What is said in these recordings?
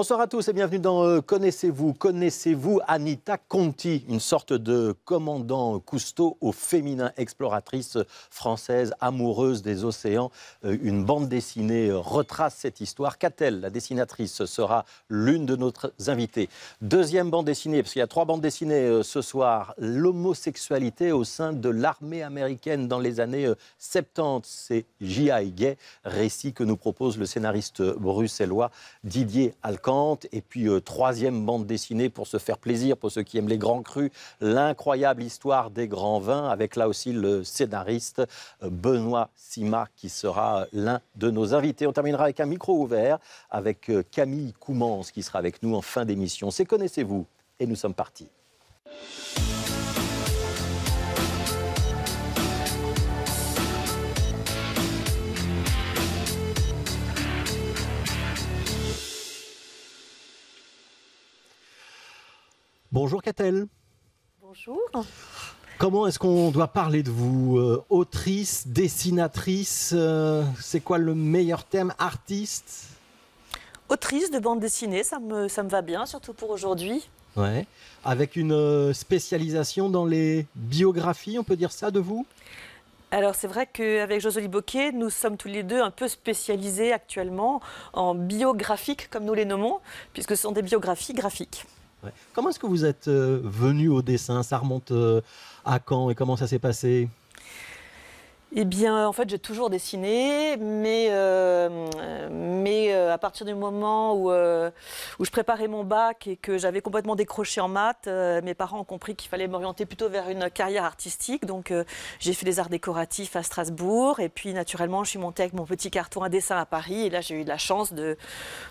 Bonsoir à tous et bienvenue dans euh, Connaissez-vous Connaissez-vous Anita Conti, une sorte de commandant Cousteau au féminin, exploratrice française, amoureuse des océans. Euh, une bande dessinée euh, retrace cette histoire. Catel, la dessinatrice, sera l'une de nos invités. Deuxième bande dessinée, parce qu'il y a trois bandes dessinées ce soir. L'homosexualité au sein de l'armée américaine dans les années 70. C'est J.I. Gay, récit que nous propose le scénariste bruxellois Didier Alcor et puis euh, troisième bande dessinée pour se faire plaisir, pour ceux qui aiment les grands crus, l'incroyable histoire des grands vins, avec là aussi le scénariste euh, Benoît Sima, qui sera euh, l'un de nos invités. On terminera avec un micro ouvert, avec Camille Coumans, qui sera avec nous en fin d'émission. C'est Connaissez-vous, et nous sommes partis. Bonjour Catel. Bonjour. Comment est-ce qu'on doit parler de vous euh, Autrice, dessinatrice, euh, c'est quoi le meilleur terme, Artiste Autrice de bande dessinée, ça me, ça me va bien, surtout pour aujourd'hui. Ouais. Avec une euh, spécialisation dans les biographies, on peut dire ça de vous alors c'est vrai qu'avec Josely Boquet, nous sommes tous les deux un peu spécialisés actuellement en biographiques, comme nous les nommons, puisque ce sont des biographies graphiques. Comment est-ce que vous êtes euh, venu au dessin Ça remonte euh, à quand et comment ça s'est passé eh bien, en fait, j'ai toujours dessiné, mais, euh, mais euh, à partir du moment où, euh, où je préparais mon bac et que j'avais complètement décroché en maths, mes parents ont compris qu'il fallait m'orienter plutôt vers une carrière artistique. Donc, j'ai fait des arts décoratifs à Strasbourg. Et puis, naturellement, je suis montée avec mon petit carton à dessin à Paris. Et là, j'ai eu la chance de,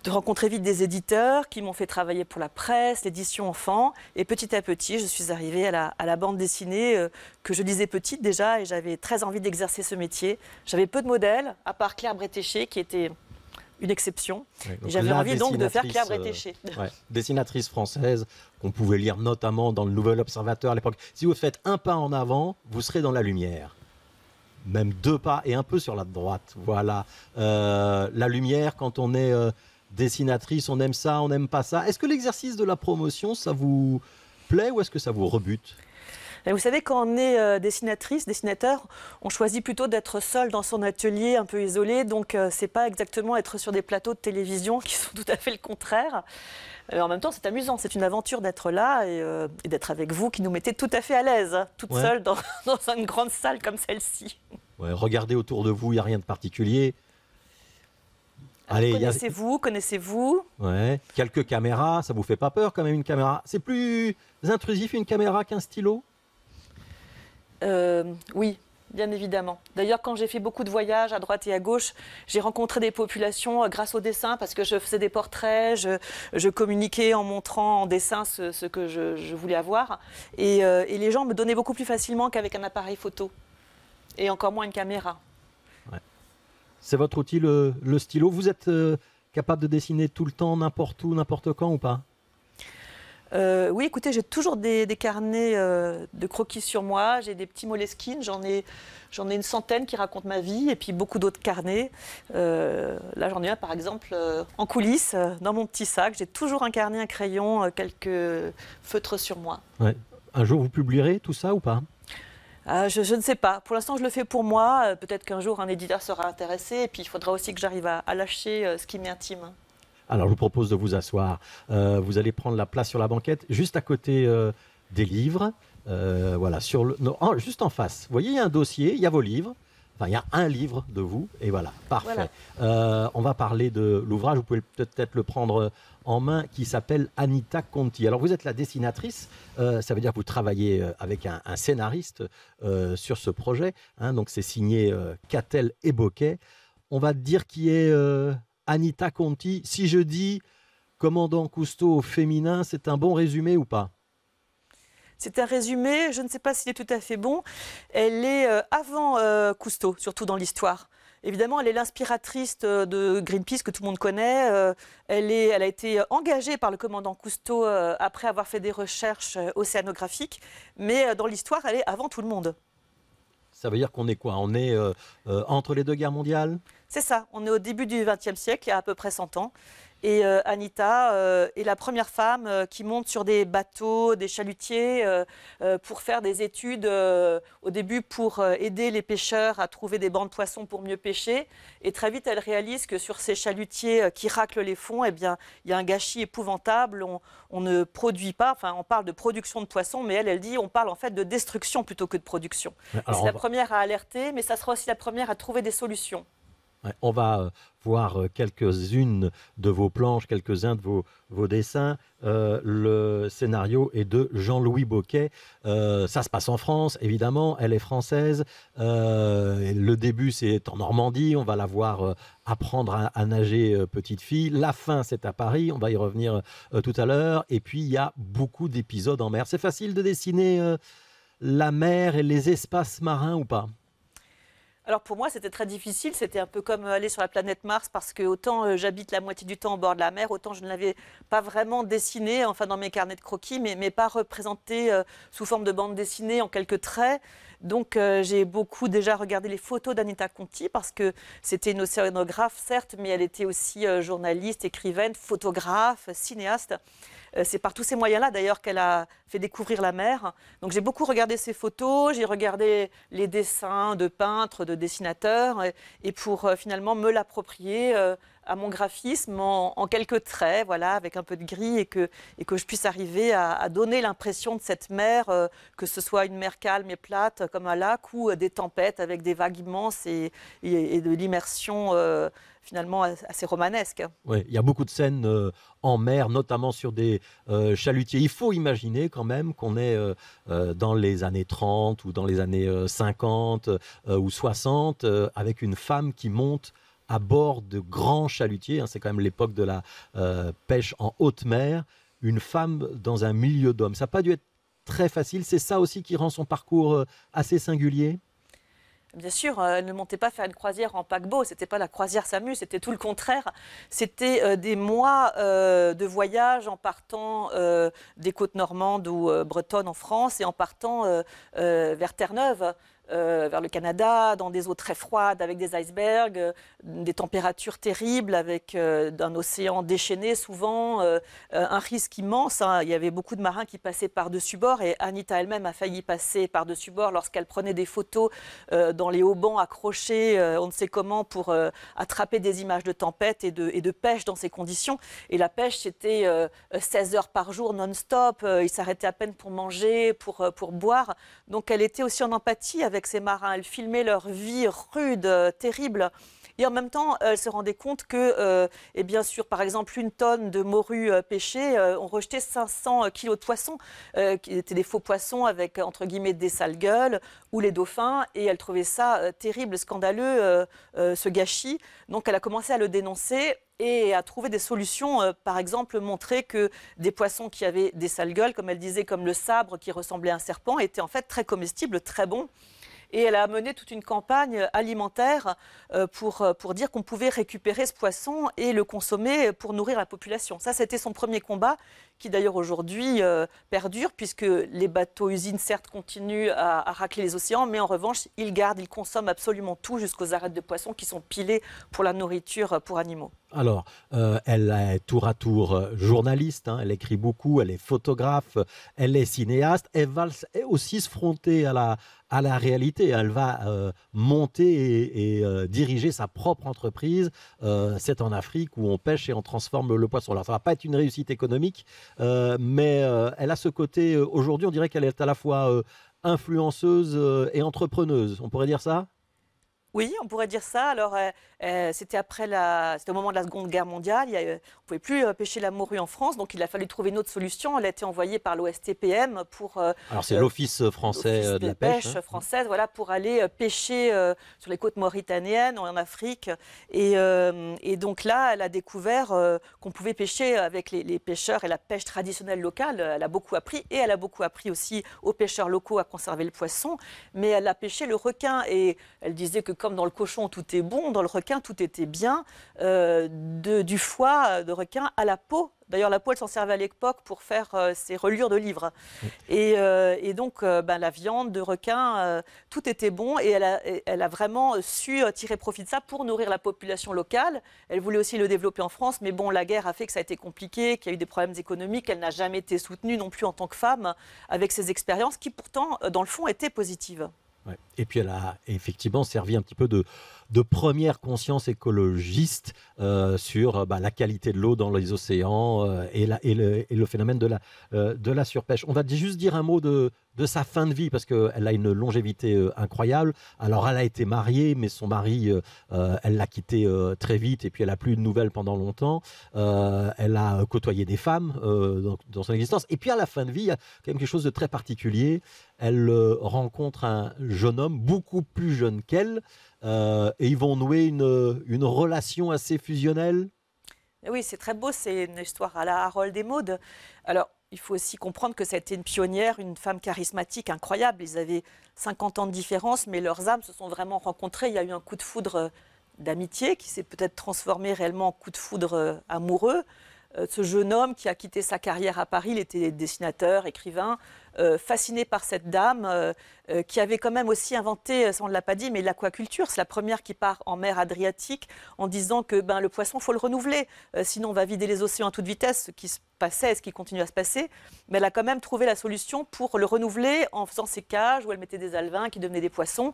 rencontrer vite des éditeurs qui m'ont fait travailler pour la presse, l'édition enfant. Et petit à petit, je suis arrivée à la, à la bande dessinée que je lisais petite déjà et j'avais très envie d'exercer c'est ce métier. J'avais peu de modèles, à part Claire Bretéché, qui était une exception. J'avais envie donc de faire Claire Bretéché. Euh, dessinatrice française qu'on pouvait lire notamment dans le Nouvel Observateur à l'époque. Si vous faites un pas en avant, vous serez dans la lumière. Même deux pas et un peu sur la droite. Voilà. Euh, la lumière, quand on est euh, dessinatrice, on aime ça, on n'aime pas ça. Est-ce que l'exercice de la promotion, ça vous plaît ou est-ce que ça vous rebute vous savez, quand on est euh, dessinatrice, dessinateur, on choisit plutôt d'être seul dans son atelier, un peu isolé. Donc, ce euh, c'est pas exactement être sur des plateaux de télévision qui sont tout à fait le contraire. Euh, en même temps, c'est amusant, c'est une aventure d'être là et, d'être avec vous qui nous mettez tout à fait à l'aise, hein, toute seule dans, une grande salle comme celle-ci. regardez autour de vous, il n'y a rien de particulier. Connaissez-vous, connaissez-vous. Quelques caméras, ça vous fait pas peur quand même une caméra C'est plus intrusif une caméra qu'un stylo euh, oui, bien évidemment. D'ailleurs, quand j'ai fait beaucoup de voyages à droite et à gauche, j'ai rencontré des populations euh, grâce au dessin, parce que je faisais des portraits, je, communiquais en montrant en dessin ce, que je, voulais avoir. Euh, et, les gens me donnaient beaucoup plus facilement qu'avec un appareil photo, et encore moins une caméra. C'est votre outil, le, stylo. Vous êtes capable de dessiner tout le temps, n'importe où, n'importe quand ou pas euh, oui, écoutez, j'ai toujours des, carnets euh, de croquis sur moi. J'ai des petits moleskines. J'en ai, une centaine qui racontent ma vie, et puis beaucoup d'autres carnets. Euh, là, j'en ai un, par exemple, en coulisses, dans mon petit sac. J'ai toujours un carnet, un crayon, quelques feutres sur moi. Un jour, vous publierez tout ça ou pas ah, je, ne sais pas. Pour l'instant, je le fais pour moi. Peut-être qu'un jour, un éditeur sera intéressé. Et puis, il faudra aussi que j'arrive à, à, lâcher ce qui m'est intime. Alors, je vous propose de vous asseoir. Euh, vous allez prendre la place sur la banquette, juste à côté euh, des livres. Euh, voilà, sur le, juste en face. Vous voyez, il y a un dossier, il y a vos livres. Enfin, il y a un livre de vous, et voilà, parfait. on va parler de l'ouvrage, vous pouvez peut-être le prendre en main, qui s'appelle Anita Conti. Alors, vous êtes la dessinatrice, ça veut dire que vous travaillez avec un, scénariste sur ce projet. Hein. donc, c'est signé Catel et Boquet. On va dire qui est Anita Conti. Si je dis commandant Cousteau au féminin, c'est un bon résumé ou pas c'est un résumé, je ne sais pas s'il est tout à fait bon. Elle est euh, avant euh, Cousteau, surtout dans l'histoire. Évidemment, elle est l'inspiratrice euh, de Greenpeace que tout le monde connaît. Elle, est, elle a été engagée par le commandant Cousteau après avoir fait des recherches océanographiques. Mais dans l'histoire, elle est avant tout le monde. Ça veut dire qu'on est quoi On est entre les deux guerres mondiales c'est ça, on est au début du XXe siècle, il y a à peu près 100 ans. Et euh, Anita euh, est la première femme euh, qui monte sur des bateaux, des chalutiers, pour faire des études au début pour aider les pêcheurs à trouver des bancs de poissons pour mieux pêcher. Et très vite, elle réalise que sur ces chalutiers qui raclent les fonds, eh bien, il y a un gâchis épouvantable. On, ne produit pas, enfin, on parle de production de poissons, mais elle, elle dit, on parle en fait de destruction plutôt que de production. C'est la première à alerter, mais ça sera aussi la première à trouver des solutions on va euh, voir euh, quelques-unes de vos planches, quelques-uns de vos, dessins. Euh, le scénario est de Jean-Louis Boquet. ça se passe en France, évidemment. Elle est française. le début, c'est en Normandie. On va la voir apprendre à nager, petite fille. La fin, c'est à Paris. On va y revenir tout à l'heure. Et puis, il y a beaucoup d'épisodes en mer. C'est facile de dessiner la mer et les espaces marins ou pas alors pour moi, c'était très difficile. C'était un peu comme euh, aller sur la planète Mars parce que autant euh, j'habite la moitié du temps au bord de la mer, autant je ne l'avais pas vraiment dessiné, enfin dans mes carnets de croquis, mais, mais pas représenté euh, sous forme de bande dessinée en quelques traits. Donc euh, j'ai beaucoup déjà regardé les photos d'Anita Conti parce que c'était une océanographe, certes, mais elle était aussi euh, journaliste, écrivaine, photographe, cinéaste. Euh, c'est par tous ces moyens-là d'ailleurs qu'elle a fait découvrir la mer. Donc j'ai beaucoup regardé ses photos, j'ai regardé les dessins de peintres, de dessinateurs, et pour finalement me l'approprier à mon graphisme en, quelques traits, voilà, avec un peu de gris, et que, que je puisse arriver à, donner l'impression de cette mer, euh, que ce soit une mer calme et plate comme un lac, ou euh, des tempêtes avec des vagues immenses et, de l'immersion euh, finalement assez romanesque. Oui, il y a beaucoup de scènes en mer, notamment sur des chalutiers. Il faut imaginer quand même qu'on est dans les années 30 ou dans les années 50 ou 60 avec une femme qui monte à bord de grands chalutiers, hein, c'est quand même l'époque de la euh, pêche en haute mer, une femme dans un milieu d'hommes. Ça n'a pas dû être très facile, c'est ça aussi qui rend son parcours euh, assez singulier Bien sûr, elle euh, ne montait pas faire une croisière en paquebot, c'était pas la croisière Samu, c'était tout le contraire. C'était des mois de voyage en partant des côtes normandes ou bretonnes en France et en partant vers Terre-Neuve. Euh, vers le Canada, dans des eaux très froides avec des icebergs, euh, des températures terribles avec euh, d'un un océan déchaîné souvent, un risque immense. Hein. Il y avait beaucoup de marins qui passaient par-dessus bord et Anita elle-même a failli passer par-dessus bord lorsqu'elle prenait des photos dans les haubans accrochés, on ne sait comment, pour attraper des images de tempête et de, et de, pêche dans ces conditions. Et la pêche, c'était 16 heures par jour non-stop. il s'arrêtait à peine pour manger, pour, pour boire. Donc elle était aussi en empathie avec avec ces marins. Elle filmait leur vie rude, euh, terrible. Et en même temps, elle se rendait compte que, euh, et bien sûr, par exemple, une tonne de morue euh, pêchée, on rejetait 500 kilos de poissons, qui étaient des faux poissons avec, entre guillemets, des sales gueules, ou les dauphins. Et elle trouvait ça terrible, scandaleux, ce gâchis. Donc elle a commencé à le dénoncer et à trouver des solutions, par exemple montrer que des poissons qui avaient des sales gueules, comme elle disait, comme le sabre qui ressemblait à un serpent, étaient en fait très comestibles, très bons et elle a mené toute une campagne alimentaire euh, pour, euh, pour dire qu'on pouvait récupérer ce poisson et le consommer pour nourrir la population. Ça, c'était son premier combat qui d'ailleurs aujourd'hui euh, perdure puisque les bateaux-usines certes continuent à, racler les océans, mais en revanche, ils gardent, ils consomment absolument tout jusqu'aux arêtes de poissons qui sont pilées pour la nourriture pour animaux. Alors, elle est tour à tour journaliste, hein. elle écrit beaucoup, elle est photographe, elle est cinéaste, elle va aussi se fronter à la, à la réalité elle va euh, monter et, euh, diriger sa propre entreprise. Euh, c'est en Afrique où on pêche et on transforme le poisson. Alors ça va pas être une réussite économique, mais elle a ce côté. Aujourd'hui, on dirait qu'elle est à la fois influenceuse et entrepreneuse. On pourrait dire ça oui, on pourrait dire ça. Alors, euh, euh, c'était après la, au moment de la Seconde Guerre mondiale. Il y euh, on pouvait plus pêcher la morue en France, donc il a fallu trouver une autre solution. Elle a été envoyée par l'OSTPM pour. Alors c'est l'Office français de, la pêche, hein. française, voilà, pour aller pêcher sur les côtes mauritaniennes, en Afrique. Et, donc là, elle a découvert qu'on pouvait pêcher avec les, pêcheurs et la pêche traditionnelle locale. Elle a beaucoup appris et elle a beaucoup appris aussi aux pêcheurs locaux à conserver le poisson. Mais elle a pêché le requin et elle disait que comme dans le cochon, tout est bon, dans le requin, tout était bien, euh, du foie euh, de requin à la peau. D'ailleurs, la peau, elle s'en servait à l'époque pour faire ses euh, reliures de livres. Mm. Et, donc, ben, la viande de requin, tout était bon. Et elle a, elle a vraiment su tirer profit de ça pour nourrir la population locale. Elle voulait aussi le développer en France. Mais bon, la guerre a fait que ça a été compliqué, qu'il y a eu des problèmes économiques. Elle n'a jamais été soutenue non plus en tant que femme avec ses expériences qui, pourtant, dans le fond, étaient positives. Et puis elle a effectivement servi un petit peu de, première conscience écologiste euh, sur euh, bah, la qualité de l'eau dans les océans euh, et, le, phénomène de la, de la surpêche. On va juste dire un mot de, de sa fin de vie parce qu'elle a une longévité euh, incroyable. Alors elle a été mariée, mais son mari, euh, euh, elle l'a quitté très vite et puis elle n'a plus de nouvelles pendant longtemps. elle a côtoyé des femmes dans, son existence. Et puis à la fin de vie, il y a quelque chose de très particulier. Elle rencontre un jeune homme beaucoup plus jeune qu'elle et ils vont nouer une, relation assez fusionnelle. Oui, c'est très beau, c'est une histoire à la Harold des modes. Alors, il faut aussi comprendre que c'était une pionnière, une femme charismatique incroyable. Ils avaient 50 ans de différence, mais leurs âmes se sont vraiment rencontrées. Il y a eu un coup de foudre euh, d'amitié qui s'est peut-être transformé réellement en coup de foudre euh, amoureux. Euh, ce jeune homme qui a quitté sa carrière à Paris, il était dessinateur, écrivain, fasciné par cette dame, euh, qui avait quand même aussi inventé, euh, ça on ne l'a pas dit, mais l'aquaculture. C'est la première qui part en mer Adriatique en disant que ben, le poisson, faut le renouveler, euh, sinon on va vider les océans à toute vitesse, ce qui se passait et ce qui continue à se passer. Mais elle a quand même trouvé la solution pour le renouveler en faisant ses cages où elle mettait des alvins qui devenaient des poissons.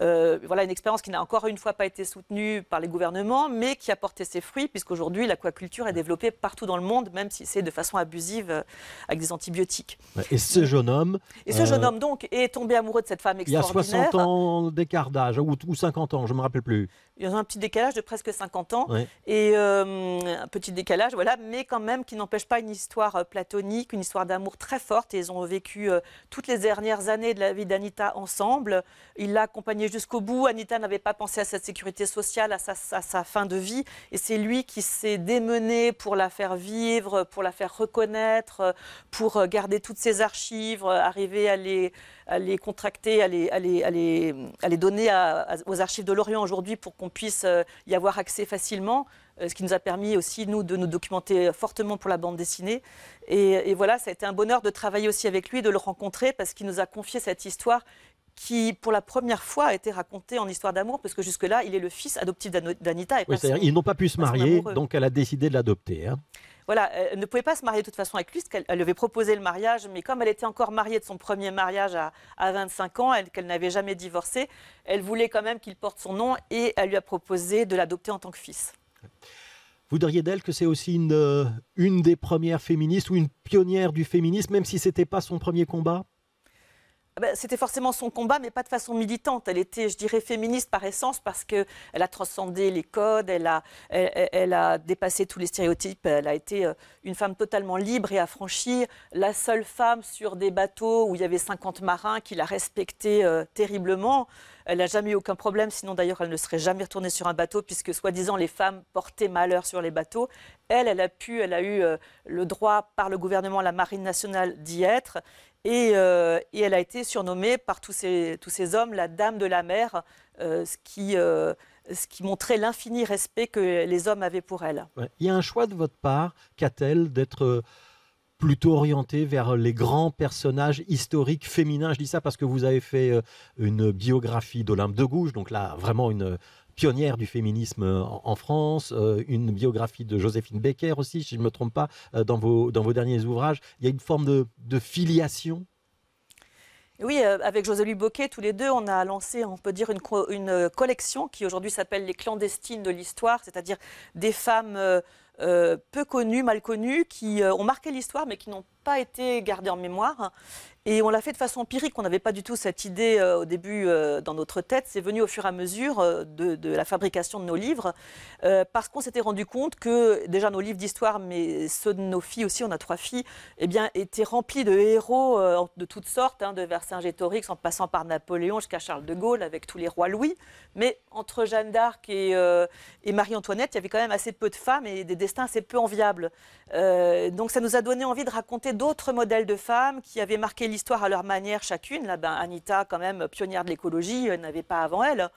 voilà une expérience qui n'a encore une fois pas été soutenue par les gouvernements, mais qui a porté ses fruits, puisqu'aujourd'hui l'aquaculture est développée partout dans le monde, même si c'est de façon abusive avec des antibiotiques. Et ce jeune homme. Et ce jeune homme donc est tombé amoureux cette femme Il y a 60 ans d'écart d'âge, ou, 50 ans, je ne me rappelle plus il y a un petit décalage de presque 50 ans. Et euh, un petit décalage, voilà, mais quand même qui n'empêche pas une histoire euh, platonique, une histoire d'amour très forte. Et ils ont vécu euh, toutes les dernières années de la vie d'Anita ensemble. Il l'a accompagnée jusqu'au bout. Anita n'avait pas pensé à sa sécurité sociale, à sa, à sa fin de vie. Et c'est lui qui s'est démené pour la faire vivre, pour la faire reconnaître, pour garder toutes ses archives, arriver à les, les contracter, à les, les, donner aux archives de Lorient aujourd'hui pour qu'on qu'on puisse euh, y avoir accès facilement, euh, ce qui nous a permis aussi, nous, de nous documenter fortement pour la bande dessinée. Et, voilà, ça a été un bonheur de travailler aussi avec lui, de le rencontrer, parce qu'il nous a confié cette histoire qui, pour la première fois, a été racontée en histoire d'amour, parce que jusque-là, il est le fils adoptif d'Anita. ils n'ont pas pu se marier, donc elle a décidé de l'adopter. Hein voilà, elle ne pouvait pas se marier de toute façon avec lui, parce qu'elle avait proposé le mariage, mais comme elle était encore mariée de son premier mariage à, 25 ans, qu'elle n'avait jamais divorcé, elle voulait quand même qu'il porte son nom et elle lui a proposé de l'adopter en tant que fils. Vous diriez d'elle que c'est aussi une, une des premières féministes ou une pionnière du féminisme, même si ce n'était pas son premier combat ah ben, c'était forcément son combat, mais pas de façon militante. Elle était, je dirais, féministe par essence parce qu'elle a transcendé les codes, elle a, dépassé tous les stéréotypes, elle a été euh, une femme totalement libre et affranchie, la seule femme sur des bateaux où il y avait 50 marins qui la respectaient euh, terriblement. Elle n'a jamais eu aucun problème, sinon d'ailleurs elle ne serait jamais retournée sur un bateau puisque soi-disant les femmes portaient malheur sur les bateaux. Elle, elle a pu, elle a eu euh, le droit par le gouvernement, la Marine nationale d'y être euh, et, elle a été surnommée par tous ces, tous ces hommes la Dame de la Mer, euh, ce, qui, euh, ce, qui, montrait l'infini respect que les hommes avaient pour elle. Il y a un choix de votre part, qu'a-t-elle, d'être plutôt orientée vers les grands personnages historiques féminins. Je dis ça parce que vous avez fait une biographie d'Olympe de Gouges, donc là, vraiment une, pionnière du féminisme en, France, euh, une biographie de Joséphine Becker aussi, si je ne me trompe pas, euh, dans, vos, dans vos derniers ouvrages. Il y a une forme de, filiation oui, euh, avec José-Louis Boquet, tous les deux, on a lancé, on peut dire, une, une collection qui aujourd'hui s'appelle Les clandestines de l'histoire, c'est-à-dire des femmes peu connues, mal connues, qui ont marqué l'histoire mais qui n'ont pas été gardées en mémoire. Et on l'a fait de façon empirique. On n'avait pas du tout cette idée euh, au début euh, dans notre tête. C'est venu au fur et à mesure euh, de, la fabrication de nos livres, parce qu'on s'était rendu compte que déjà nos livres d'histoire, mais ceux de nos filles aussi, on a trois filles, eh bien, étaient remplis de héros de toutes sortes, hein, de Vercingétorix en passant par Napoléon jusqu'à Charles de Gaulle, avec tous les rois Louis. Mais entre Jeanne d'Arc et, et Marie-Antoinette, il y avait quand même assez peu de femmes et des destins assez peu enviables. donc ça nous a donné envie de raconter d'autres modèles de femmes qui avaient marqué l'histoire à leur manière chacune. Là, ben, Anita, quand même pionnière de l'écologie, euh, n'avait pas avant elle.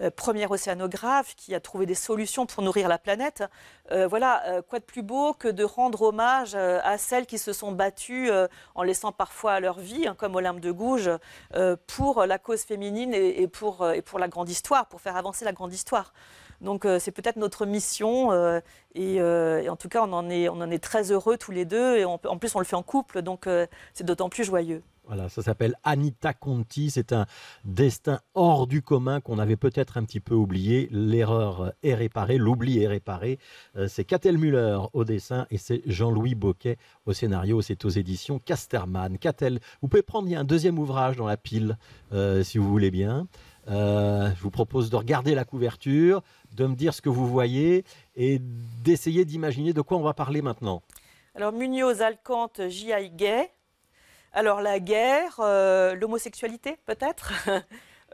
Euh, première océanographe qui a trouvé des solutions pour nourrir la planète. Euh, voilà, quoi de plus beau que de rendre hommage à celles qui se sont battues en laissant parfois leur vie, hein, comme Olympe de Gouge pour la cause féminine pour, et pour la grande histoire, pour faire avancer la grande histoire. Donc euh, c'est peut-être notre mission euh, euh, et, en tout cas on en, est, on en est très heureux tous les deux et on, en plus on le fait en couple donc c'est d'autant plus joyeux. Voilà, ça s'appelle Anita Conti. C'est un destin hors du commun qu'on avait peut-être un petit peu oublié. L'erreur est réparée, l'oubli est réparé. C'est Catel Muller au dessin et c'est Jean-Louis Boquet au scénario. C'est aux éditions Casterman. Catel, vous pouvez prendre il y a un deuxième ouvrage dans la pile, si vous voulez bien. je vous propose de regarder la couverture, de me dire ce que vous voyez et d'essayer d'imaginer de quoi on va parler maintenant. Alors Munoz, Alcante, J.I. Gay. Alors la guerre, euh, l'homosexualité peut-être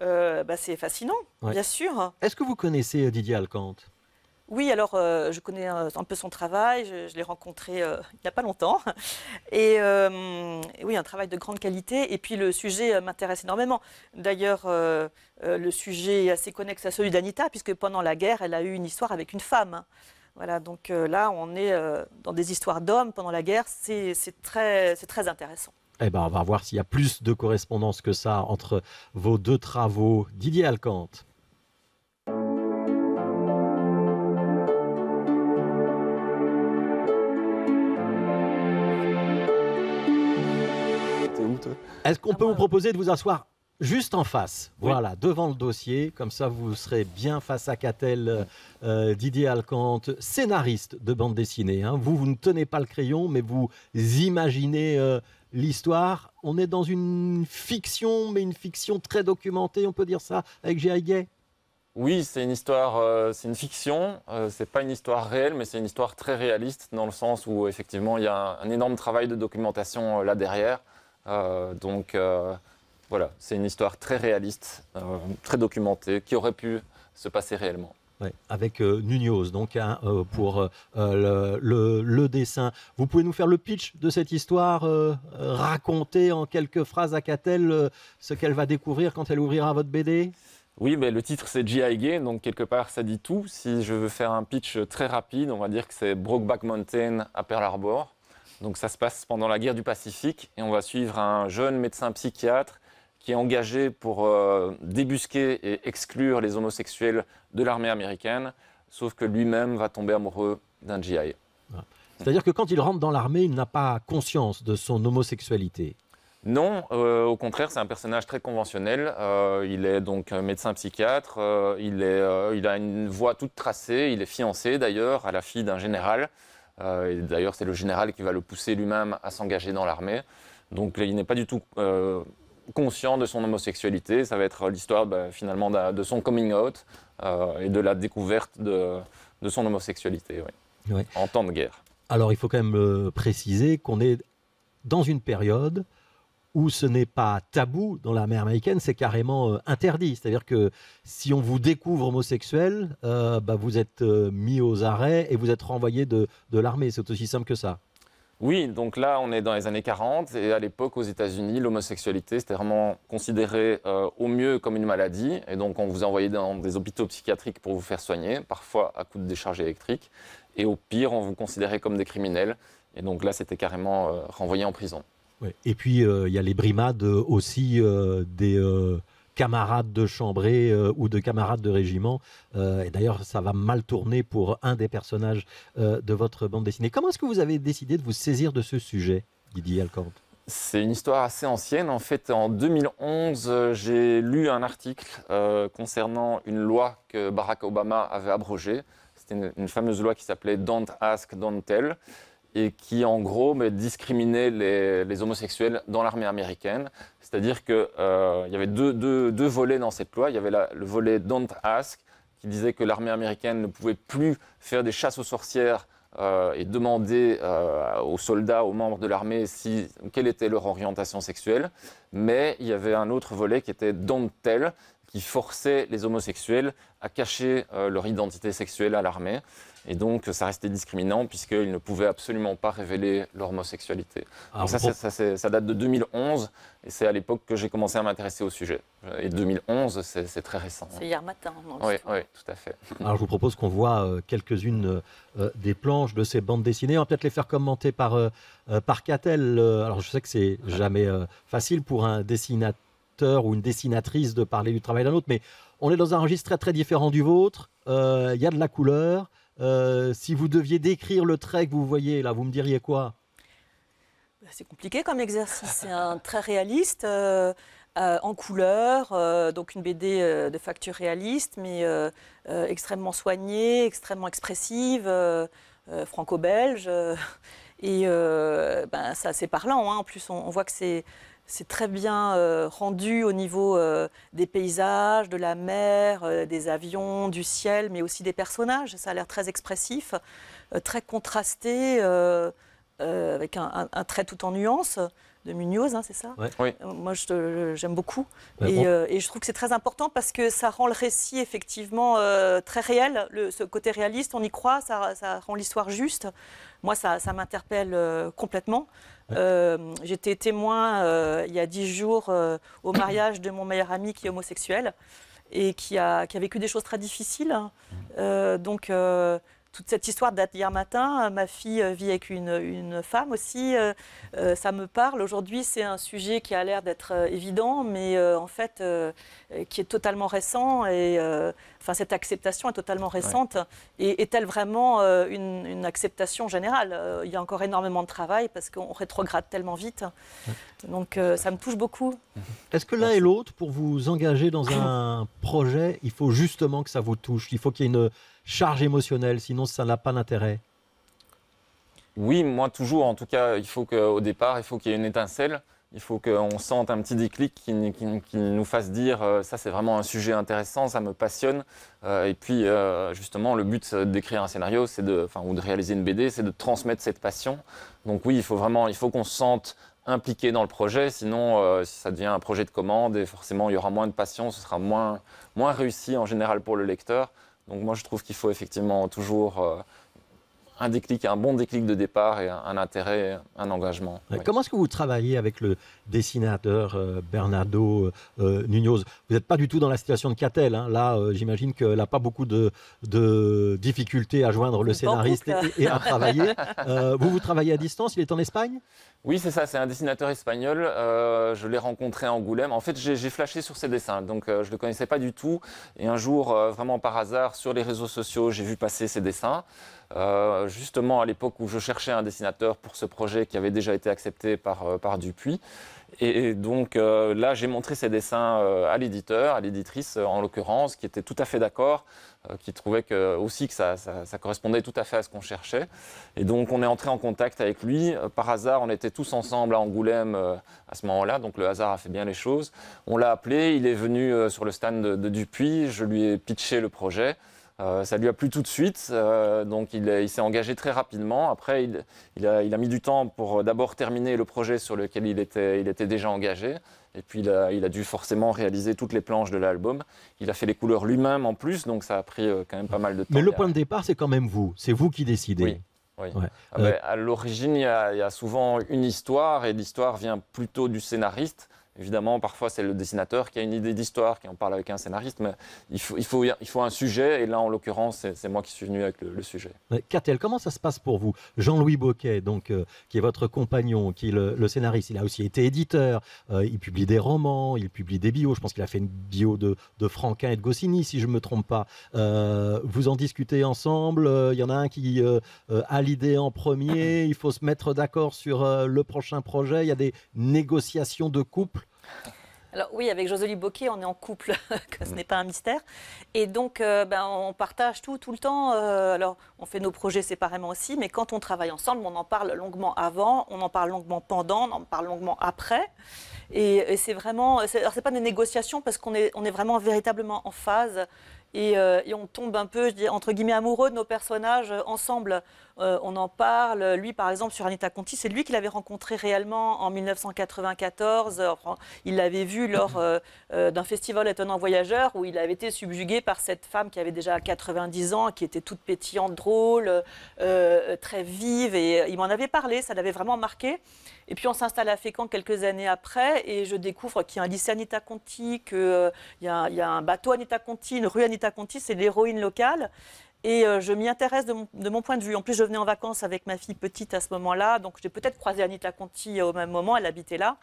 euh, bah, C'est fascinant, bien sûr. Est-ce que vous connaissez euh, Didier Alcante oui, alors euh, je connais un, peu son travail, je, l'ai rencontré euh, il n'y a pas longtemps. Et euh, oui, un travail de grande qualité. Et puis le sujet m'intéresse énormément. D'ailleurs, le sujet est assez connexe à celui d'Anita, puisque pendant la guerre, elle a eu une histoire avec une femme. Voilà, donc là, on est dans des histoires d'hommes pendant la guerre, c'est très, très intéressant. Eh bien, on va voir s'il y a plus de correspondance que ça entre vos deux travaux. Didier Alcante. Est-ce qu'on ah, peut vous proposer de vous asseoir juste en face, voilà, devant le dossier, comme ça vous serez bien face à Catel, euh, euh, Didier Alcante, scénariste de bande dessinée. Hein. Vous, vous ne tenez pas le crayon, mais vous imaginez euh, l'histoire. On est dans une fiction, mais une fiction très documentée, on peut dire ça, avec G.I. Gay oui, c'est une histoire, c'est une fiction, ce c'est pas une histoire réelle, mais c'est une histoire très réaliste dans le sens où effectivement il y a un, énorme travail de documentation là derrière. Euh, donc euh, voilà, c'est une histoire très réaliste, euh, très documentée, qui aurait pu se passer réellement. avec euh, donc hein, pour le, dessin. Vous pouvez nous faire le pitch de cette histoire, raconter en quelques phrases à Catel ce qu'elle va découvrir quand elle ouvrira votre BD Oui, mais le titre c'est G.I. donc quelque part ça dit tout. Si je veux faire un pitch très rapide, on va dire que c'est Brokeback Mountain à Pearl Harbor. Donc ça se passe pendant la guerre du Pacifique et on va suivre un jeune médecin psychiatre qui est engagé pour euh, débusquer et exclure les homosexuels de l'armée américaine, sauf que lui-même va tomber amoureux d'un GI. C'est-à-dire que quand il rentre dans l'armée, il n'a pas conscience de son homosexualité non, euh, au contraire, c'est un personnage très conventionnel. Euh, il est donc médecin psychiatre, il, il a une voie toute tracée, il est fiancé d'ailleurs à la fille d'un général. Euh, d'ailleurs, c'est le général qui va le pousser lui-même à s'engager dans l'armée. Donc, il n'est pas du tout euh, conscient de son homosexualité. Ça va être l'histoire bah, finalement de, son coming out euh, et de la découverte de, son homosexualité en temps de guerre. Alors il faut quand même préciser qu'on est dans une période où ce n'est pas tabou dans la mer américaine, c'est carrément euh, interdit. C'est-à-dire que si on vous découvre homosexuel, euh, bah, vous êtes euh, mis aux arrêts et vous êtes renvoyé de, de l'armée. C'est aussi simple que ça. Oui, donc là, on est dans les années 40 et à l'époque, aux États-Unis, l'homosexualité, c'était vraiment considéré au mieux comme une maladie. Et donc, on vous envoyait dans des hôpitaux psychiatriques pour vous faire soigner, parfois à coup de décharge électrique. Et au pire, on vous considérait comme des criminels. Et donc là, c'était carrément renvoyé en prison. Et puis, euh, il y a les brimades aussi euh, des euh, camarades de chambrée ou de camarades de régiment. et d'ailleurs, ça va mal tourner pour un des personnages de votre bande dessinée. Comment est-ce que vous avez décidé de vous saisir de ce sujet, Didier Alcorn c'est une histoire assez ancienne. En fait, en 2011, j'ai lu un article concernant une loi que Barack Obama avait abrogée. C'était une fameuse loi qui s'appelait Don't Ask, Don't Tell et qui en gros discriminait les, homosexuels dans l'armée américaine. C'est-à-dire qu'il euh, y avait deux, volets dans cette loi. Il y avait le volet Don't Ask, qui disait que l'armée américaine ne pouvait plus faire des chasses aux sorcières euh, et demander euh, aux soldats, aux membres de l'armée, quelle était leur orientation sexuelle. Mais il y avait un autre volet qui était Don't Tell, qui forçait les homosexuels à cacher euh, leur identité sexuelle à l'armée. Et donc, ça restait discriminant puisqu'ils ne pouvaient absolument pas révéler leur homosexualité. Ah, ça, ça, date de 2011 et c'est à l'époque que j'ai commencé à m'intéresser au sujet. Et 2011, c'est très récent. C'est hier matin. oui, oui, tout à fait. Alors, je vous propose qu'on voit euh, quelques-unes euh, des planches de ces bandes dessinées. On va peut-être les faire commenter par, par Catel. Alors, je sais que c'est jamais facile pour un dessinateur ou une dessinatrice de parler du travail d'un autre, mais on est dans un registre très très différent du vôtre. Il euh, y a de la couleur. Euh, si vous deviez décrire le trait que vous voyez là, vous me diriez quoi bah, C'est compliqué comme exercice. C'est un trait réaliste. Euh, en couleur, donc une BD de facture réaliste, mais extrêmement soignée, extrêmement expressive, franco-belge. et ben, c'est parlant. Hein. En plus, on voit que c'est c'est très bien euh, rendu au niveau euh, des paysages, de la mer, euh, des avions, du ciel, mais aussi des personnages. Ça a l'air très expressif, très contrasté, avec un, trait tout en nuances de Munoz, hein, c'est ça oui. Moi, j'aime beaucoup. Et, je trouve que c'est très important parce que ça rend le récit effectivement très réel. ce côté réaliste, on y croit, ça, rend l'histoire juste. Moi, ça, m'interpelle complètement. Euh, j'étais témoin euh, il y a dix jours euh, au mariage de mon meilleur ami qui est homosexuel et qui a, qui a vécu des choses très difficiles. donc, toute cette histoire date d'hier matin. Ma fille vit avec une, une femme aussi. ça me parle. Aujourd'hui, c'est un sujet qui a l'air d'être évident, mais en fait, euh, qui est totalement récent, et euh, enfin cette acceptation est totalement récente, et est-elle vraiment euh, une, acceptation générale Il y a encore énormément de travail parce qu'on rétrograde tellement vite, donc ça me touche beaucoup. Mm-hmm. Est-ce que l'un et l'autre, pour vous engager dans un projet, il faut justement que ça vous touche, il faut qu'il y ait une charge émotionnelle, sinon ça n'a pas d'intérêt oui, moi toujours. En tout cas, il faut qu'au départ, il faut qu'il y ait une étincelle. Il faut qu'on sente un petit déclic qui, nous fasse dire euh, ça c'est vraiment un sujet intéressant, ça me passionne. Euh, et puis euh, justement le but d'écrire un scénario, c'est de, ou de réaliser une BD, c'est de transmettre cette passion. Donc oui, il faut vraiment, il faut qu'on se sente impliqué dans le projet, sinon ça devient un projet de commande et forcément il y aura moins de passion, ce sera moins moins réussi en général pour le lecteur. Donc moi je trouve qu'il faut effectivement toujours un déclic, un bon déclic de départ et un, intérêt, un engagement. Euh, comment est-ce que vous travaillez avec le dessinateur euh, Bernardo euh, Nunoz Vous n'êtes pas du tout dans la situation de Catel. Hein. Là, j'imagine qu'elle n'a pas beaucoup de, difficultés à joindre le scénariste et, à travailler. vous, vous travaillez à distance, il est en Espagne Oui, c'est ça, c'est un dessinateur espagnol. je l'ai rencontré à Angoulême. En fait, j'ai flashé sur ses dessins, donc je ne le connaissais pas du tout. Et un jour, vraiment par hasard, sur les réseaux sociaux, j'ai vu passer ses dessins. Euh, justement à l'époque où je cherchais un dessinateur pour ce projet qui avait déjà été accepté par, euh, Dupuis. Et, donc euh, là, j'ai montré ces dessins à l'éditeur, à l'éditrice en l'occurrence, qui était tout à fait d'accord, qui trouvait aussi que ça, correspondait tout à fait à ce qu'on cherchait. Et donc on est entré en contact avec lui. Par hasard, on était tous ensemble à Angoulême à ce moment-là, donc le hasard a fait bien les choses. On l'a appelé, il est venu sur le stand de Dupuis, je lui ai pitché le projet. Euh, ça lui a plu tout de suite, euh, donc il, s'est engagé très rapidement. Après, il, a, mis du temps pour euh, d'abord terminer le projet sur lequel il était, déjà engagé, et puis il a, dû forcément réaliser toutes les planches de l'album. Il a fait les couleurs lui-même en plus, donc ça a pris quand même pas mal de temps. Mais le point de départ, c'est quand même vous, c'est vous qui décidez. Oui. Ah ben, à l'origine, il y, a souvent une histoire et l'histoire vient plutôt du scénariste. Évidemment, parfois, c'est le dessinateur qui a une idée d'histoire, qui en parle avec un scénariste, mais il faut, il faut, il faut un sujet. Et là, en l'occurrence, c'est moi qui suis venu avec le, sujet. Euh, Cartel, comment ça se passe pour vous Jean-Louis Boquet, donc, euh, qui est votre compagnon, qui est le, scénariste, il a aussi été éditeur, euh, il publie des romans, il publie des bios. Je pense qu'il a fait une bio de, de Franquin et de Goscinny, si je ne me trompe pas. vous en discutez ensemble, il y en a un qui a l'idée en premier, il faut se mettre d'accord sur le prochain projet, il y a des négociations de couple alors oui, avec Josélie Bocquet, on est en couple, que ce mm. n'est pas un mystère. Et donc, euh, ben, on partage tout, tout le temps. Euh, alors, on fait nos projets séparément aussi, mais quand on travaille ensemble, on en parle longuement avant, on en parle longuement pendant, on en parle longuement après. Et, c'est vraiment, alors c'est pas des négociations parce qu'on est, on est vraiment véritablement en phase. Euh, et, on tombe un peu, je dis, entre guillemets, amoureux de nos personnages euh, ensemble. Euh, on en parle. Lui, par exemple, sur Anita Conti, c'est lui qu'il avait rencontré réellement en 1994. il l'avait vu lors d'un festival étonnant voyageur où il avait été subjugué par cette femme qui avait déjà 90 ans, qui était toute pétillante, drôle, très vive. Et il m'en avait parlé, ça l'avait vraiment marqué. Et puis on s'installe à Fécamp quelques années après et je découvre qu'il y a un lycée Anita Conti, qu'il euh, y, a un bateau Anita Conti, une rue Anita Conti, c'est l'héroïne locale. Et euh, je m'y intéresse de mon, point de vue. En plus, je venais en vacances avec ma fille petite à ce moment-là, donc j'ai peut-être croisé Anita Conti au même moment, elle habitait là.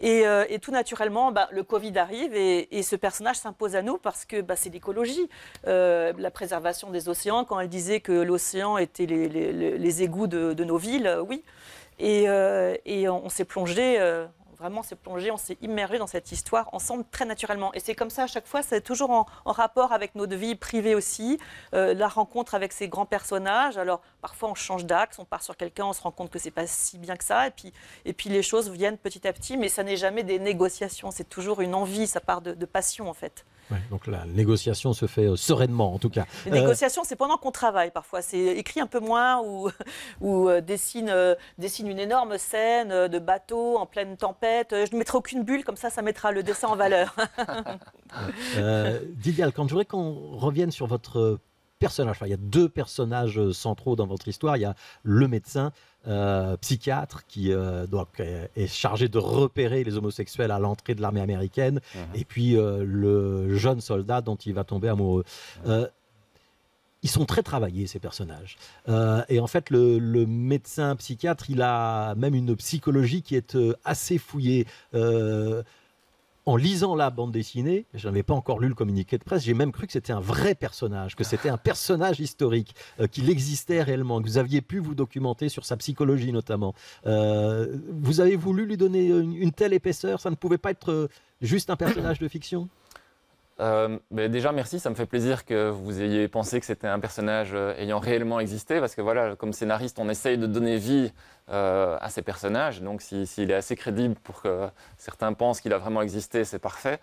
Et, euh, tout naturellement, bah, le Covid arrive et, ce personnage s'impose à nous parce que bah, c'est l'écologie, la préservation des océans. Quand elle disait que l'océan était les, égouts de nos villes, oui. Et, euh, on, s'est plongé euh, vraiment s'est plongé, on s'est immergé dans cette histoire ensemble très naturellement. Et c'est comme ça à chaque fois, c'est toujours en, rapport avec nos vie privée aussi, euh, la rencontre avec ces grands personnages. Alors parfois on change d'axe, on part sur quelqu'un, on se rend compte que c'est pas si bien que ça, et puis, les choses viennent petit à petit, mais ça n'est jamais des négociations, c'est toujours une envie, ça part de passion en fait donc la négociation se fait euh, sereinement, en tout cas. La euh, négociation, c'est pendant qu'on travaille parfois. C'est écrit un peu moins ou, ou euh, dessine, dessine une énorme scène de bateau en pleine tempête. Je ne mettrai aucune bulle, comme ça, ça mettra le dessin en valeur. Didier quand je voudrais qu'on revienne sur votre personnages. il y a deux personnages euh, centraux dans votre histoire. Il y a le médecin euh, psychiatre qui euh, est chargé de repérer les homosexuels à l'entrée de l'armée américaine, uh-huh. et puis le jeune soldat dont il va tomber amoureux. Uh-huh. ils sont très travaillés, ces personnages. et en fait, le, médecin psychiatre, il a même une psychologie qui est assez fouillée en lisant la bande dessinée, je n'avais pas encore lu le communiqué de presse, j'ai même cru que c'était un vrai personnage, que c'était un personnage historique, euh, qu'il existait réellement, que vous aviez pu vous documenter sur sa psychologie notamment. Euh, vous avez voulu lui donner une, telle épaisseur, ça ne pouvait pas être euh, juste un personnage de fiction euh, déjà, merci, ça me fait plaisir que vous ayez pensé que c'était un personnage euh, ayant réellement existé, parce que voilà, comme scénariste, on essaye de donner vie euh, à ces personnages, donc s'il si, est assez crédible pour que certains pensent qu'il a vraiment existé, c'est parfait.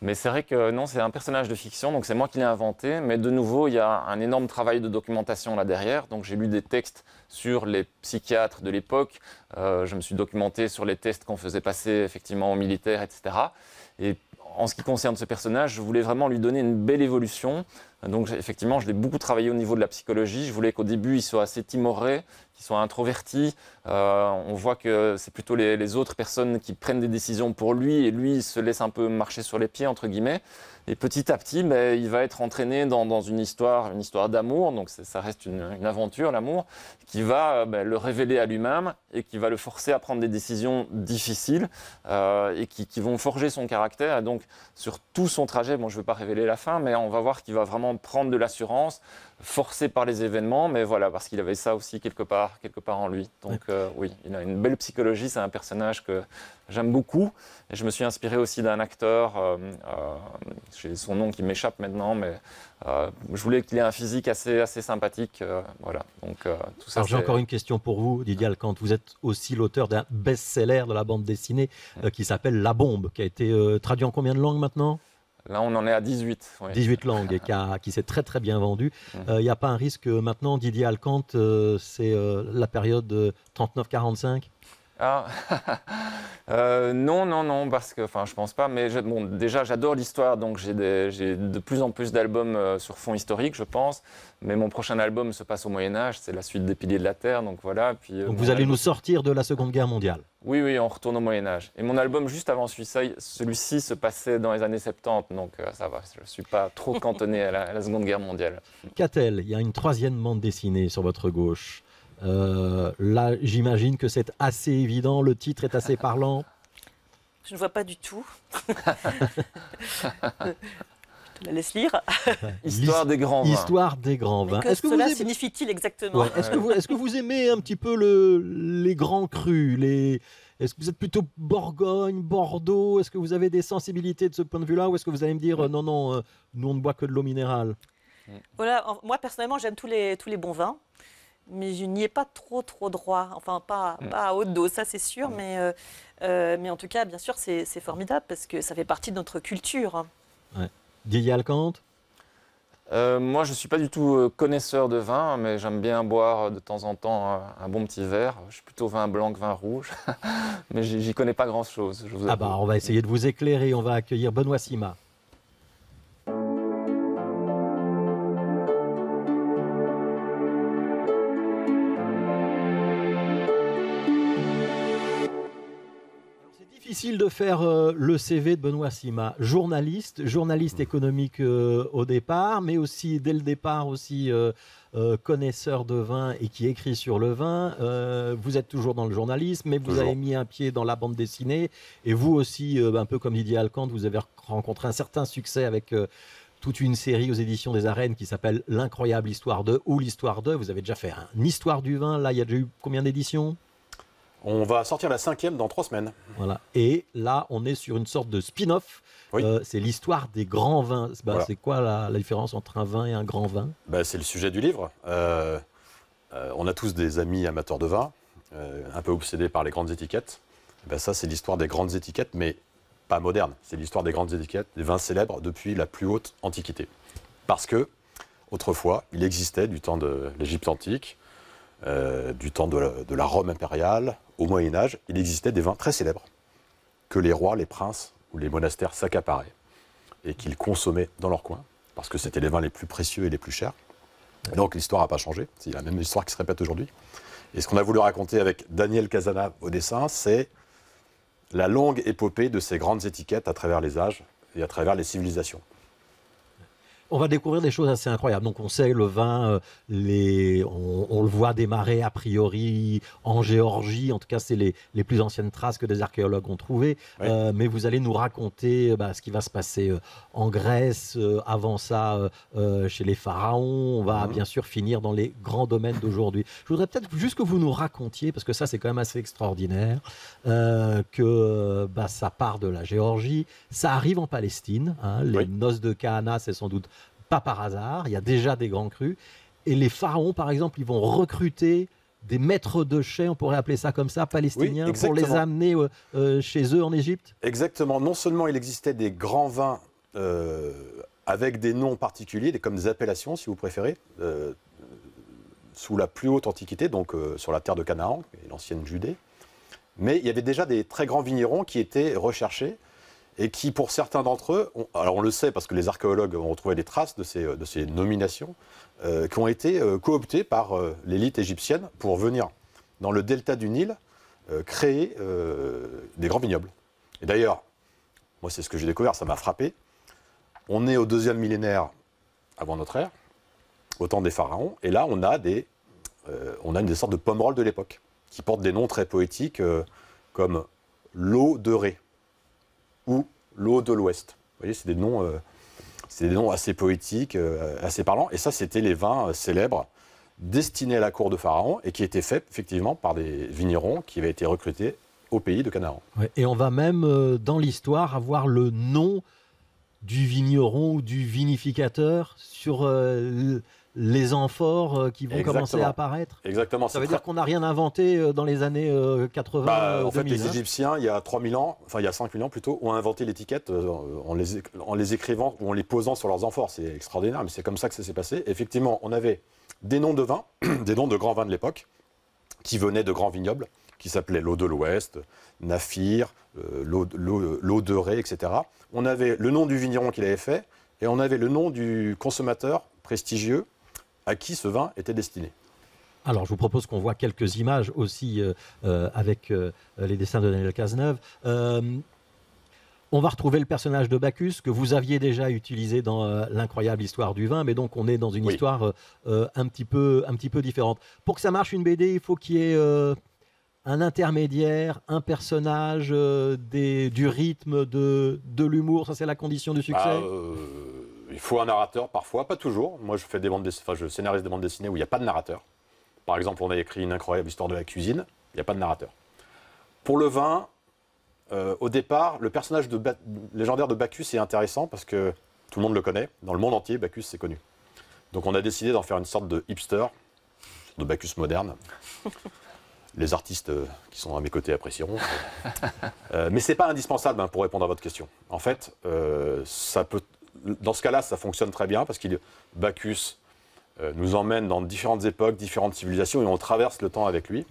Mais c'est vrai que non, c'est un personnage de fiction, donc c'est moi qui l'ai inventé, mais de nouveau, il y a un énorme travail de documentation là derrière, donc j'ai lu des textes sur les psychiatres de l'époque, je me suis documenté sur les tests qu'on faisait passer effectivement aux militaires, etc en ce qui concerne ce personnage, je voulais vraiment lui donner une belle évolution. Donc effectivement, je l'ai beaucoup travaillé au niveau de la psychologie. Je voulais qu'au début, il soit assez timoré, qu'il soit introverti. Euh, on voit que c'est plutôt les, les, autres personnes qui prennent des décisions pour lui et lui se laisse un peu marcher sur les pieds, entre guillemets. Et petit à petit, mais ben, il va être entraîné dans, une histoire, une histoire d'amour. Donc ça reste une, aventure, l'amour, qui va euh, ben, le révéler à lui-même et qui va le forcer à prendre des décisions difficiles euh, et qui, vont forger son caractère. Et donc sur tout son trajet, bon, je ne veux pas révéler la fin, mais on va voir qu'il va vraiment prendre de l'assurance, forcé par les événements, mais voilà, parce qu'il avait ça aussi quelque part, quelque part en lui. Donc euh, oui, il a une belle psychologie, c'est un personnage que j'aime beaucoup. Et je me suis inspiré aussi d'un acteur, euh, euh, j'ai son nom qui m'échappe maintenant, mais je voulais qu'il ait un physique assez, assez sympathique. voilà, donc tout ça. j'ai encore une question pour vous, Didier Alcante, Vous êtes aussi l'auteur d'un best-seller de la bande dessinée qui s'appelle La Bombe, qui a été traduit en combien de langues maintenant Là, on en est à 18. 18 langues et qui, s'est très très bien vendu. Il mmh. n'y euh, a pas un risque euh, maintenant, Didier Alcante, euh, c'est la période 39-45 ah, non, non, non, parce que, enfin, je pense pas, mais je, bon, déjà, j'adore l'histoire, donc j'ai de plus en plus d'albums sur fond historique, je pense. Mais mon prochain album se passe au Moyen-Âge, c'est la suite des Piliers de la Terre, donc voilà. Puis, vous allez nous sortir de la Seconde Guerre mondiale oui, oui, on retourne au Moyen Âge. Et mon album juste avant celui-ci, celui-ci se passait dans les années 70, donc euh, ça va, je ne suis pas trop cantonné à, la, Seconde Guerre mondiale. Catel, il y a une troisième bande dessinée sur votre gauche. Euh, là, j'imagine que c'est assez évident, le titre est assez parlant. Je ne vois pas du tout. la laisse lire. Histoire des grands vins. Histoire des grands vins. Est-ce que, cela signifie-t-il exactement Est-ce que, vous, aimez un petit peu les grands crus les... Est-ce que vous êtes plutôt Bourgogne, Bordeaux Est-ce que vous avez des sensibilités de ce point de vue-là Ou est-ce que vous allez me dire euh, non, non, euh, nous on ne boit que de l'eau minérale voilà, moi personnellement j'aime tous les, bons vins mais je n'y ai pas trop trop droit, enfin pas, mm. à haute dose, ça c'est sûr, mm. euh, mais, en tout cas, bien sûr, c'est formidable parce que ça fait partie de notre culture. Hein. Ouais. Didier Alcante euh, moi, je ne suis pas du tout euh, connaisseur de vin, mais j'aime bien boire euh, de temps en temps un bon petit verre. Je suis plutôt vin blanc que vin rouge, mais j'y connais pas grand-chose. Ah bah, on va essayer de vous éclairer. On va accueillir Benoît Sima. difficile de faire euh, le CV de Benoît Sima, journaliste, journaliste hmm. économique euh, au départ, mais aussi dès le départ aussi euh, connaisseur de vin et qui écrit sur le vin. vous êtes toujours dans le journalisme, mais vous avez mis un pied dans la bande dessinée et vous aussi, un peu comme Didier Alcante, vous avez rencontré un certain succès avec toute une série aux éditions des arènes qui s'appelle L'incroyable histoire de ou l'histoire de. Vous avez déjà fait une histoire du vin. Là, il y a déjà eu combien d'éditions on va sortir la cinquième dans trois semaines. Voilà. Et là, on est sur une sorte de spin-off. Euh, c'est l'histoire des grands vins. Bah, c'est quoi la, différence entre un vin et un grand vin bah, C'est le sujet du livre. Euh, euh, on a tous des amis amateurs de vin, un peu obsédés par les grandes étiquettes. Bah, ça, c'est l'histoire des grandes étiquettes, mais pas moderne. C'est l'histoire des grandes étiquettes, des vins célèbres depuis la plus haute antiquité. Parce que, autrefois, il existait du temps de l'Égypte antique, du temps de la, Rome impériale, au Moyen Âge, il existait des vins très célèbres que les rois, les princes ou les monastères s'accaparaient et qu'ils consommaient dans leur coin, parce que c'était les vins les plus précieux et les plus chers. donc l'histoire n'a pas changé, c'est la même histoire qui se répète aujourd'hui. Et ce qu'on a voulu raconter avec Daniel Casana au dessin, c'est la longue épopée de ces grandes étiquettes à travers les âges et à travers les civilisations on va découvrir des choses assez incroyables. Donc on sait le vin, euh, on, le voit démarrer a priori en Géorgie. En tout cas, c'est les, plus anciennes traces que des archéologues ont trouvées. Euh, mais vous allez nous raconter euh, bah, ce qui va se passer en Grèce, avant ça chez les pharaons. On va mhm. bien sûr finir dans les grands domaines d'aujourd'hui. Je voudrais peut-être juste que vous nous racontiez, parce que ça c'est quand même assez extraordinaire, que bah, ça part de la Géorgie, ça arrive en Palestine. Hein. les noces de Cana, c'est sans doute pas par hasard, il y a déjà des grands crus. Et les pharaons, par exemple, ils vont recruter des maîtres de chais, on pourrait appeler ça comme ça, palestiniens, pour les amener euh, euh, chez eux en Égypte Exactement. Non seulement il existait des grands vins euh, avec des noms particuliers, comme des appellations, si vous préférez, sous la plus haute antiquité, donc sur la terre de Canaan, l'ancienne Judée, mais il y avait déjà des très grands vignerons qui étaient recherchés et qui, pour certains d'entre eux, alors on le sait parce que les archéologues ont retrouvé des traces de ces, de ces nominations, euh, qui ont été euh, cooptées par euh, l'élite égyptienne pour venir dans le delta du Nil créer des grands vignobles. Et d'ailleurs, moi c'est ce que j'ai découvert, ça m'a frappé. On est au deuxième millénaire avant notre ère, au temps des pharaons, et là on a des, on a des sortes de pommerolles de l'époque qui portent des noms très poétiques comme l'eau de Ré ou l'eau de l'Ouest. Vous voyez, c'est des noms, euh, c'est noms assez poétiques, euh, assez parlants. Et ça, c'était les vins euh, célèbres destinés à la cour de Pharaon et qui étaient faits effectivement par des vignerons qui avaient été recrutés au pays de Canaan. et on va même dans l'histoire avoir le nom du vigneron ou du vinificateur sur les amphores euh, qui vont commencer à apparaître. Exactement. Ça veut dire qu'on n'a rien inventé euh, dans les années 80. Euh, bah, en fait, les hein. Égyptiens, il y a 3000 ans, enfin il y a 5000 ans plutôt, ont inventé l'étiquette en les, écrivant ou en les posant sur leurs amphores. C'est extraordinaire, mais c'est comme ça que ça s'est passé. Effectivement, on avait des noms de vins, des noms de grands vins de l'époque, qui venaient de grands vignobles, qui s'appelaient l'eau de l'Ouest, Nafir, l'eau de Ré, etc. On avait le nom du vigneron qu'il avait fait, et on avait le nom du consommateur prestigieux à qui ce vin était destiné. Alors, je vous propose qu'on voit quelques images aussi euh, euh, avec euh, les dessins de Daniel Cazeneuve. on va retrouver le personnage de Bacchus que vous aviez déjà utilisé dans l'incroyable histoire du vin, mais donc on est dans une histoire un, petit peu, un petit peu différente. Pour que ça marche une BD, il faut qu'il y ait un intermédiaire, un personnage, des, du rythme, de, de l'humour. Ça, c'est la condition du succès. Bah, il faut un narrateur parfois, pas toujours. Moi, je fais des bandes je scénarise des bandes dessinées où il n'y a pas de narrateur. Par exemple, on a écrit une incroyable histoire de la cuisine, il n'y a pas de narrateur. Pour le vin, euh, au départ, le personnage de légendaire de Bacchus est intéressant parce que tout le monde le connaît. Dans le monde entier, Bacchus, c'est connu. Donc on a décidé d'en faire une sorte de hipster, de Bacchus moderne. Les artistes euh, qui sont à mes côtés apprécieront. Euh, mais ce n'est pas indispensable hein, pour répondre à votre question. En fait, ça peut dans ce cas-là, ça fonctionne très bien parce qu'il Bacchus euh, nous emmène dans différentes époques, différentes civilisations et on traverse le temps avec lui.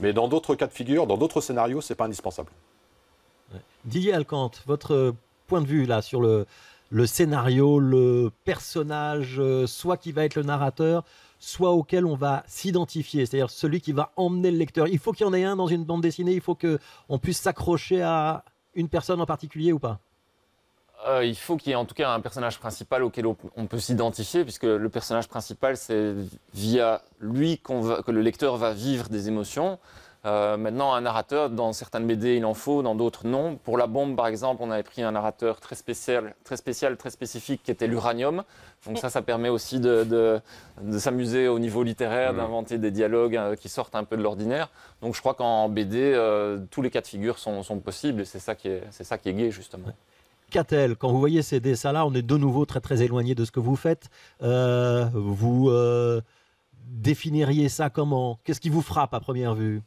Mais dans d'autres cas de figure, dans d'autres scénarios, n'est pas indispensable. Didier Alcante, votre point de vue là sur le, scénario, le personnage, euh, soit qui va être le narrateur, soit auquel on va s'identifier, c'est-à-dire celui qui va emmener le lecteur. Il faut qu'il y en ait un dans une bande dessinée, il faut qu'on puisse s'accrocher à une personne en particulier ou pas euh, il faut qu'il y ait en tout cas un personnage principal auquel on peut s'identifier, puisque le personnage principal, c'est via lui que le lecteur va vivre des émotions. Euh, maintenant, un narrateur, dans certaines BD, il en faut, dans d'autres, non. Pour La Bombe, par exemple, on avait pris un narrateur très spécial, très, spécifique, qui était l'uranium. Donc ça, ça permet aussi de, s'amuser au niveau littéraire, mmh. d'inventer des dialogues euh, qui sortent un peu de l'ordinaire. Donc je crois qu'en BD, tous les cas de figure sont, possibles, et c'est ça, qui est, ça qui est gai, justement quand vous voyez ces dessins-là, on est de nouveau très très éloigné de ce que vous faites. Euh, vous euh, définiriez ça comment Qu'est-ce qui vous frappe à première vue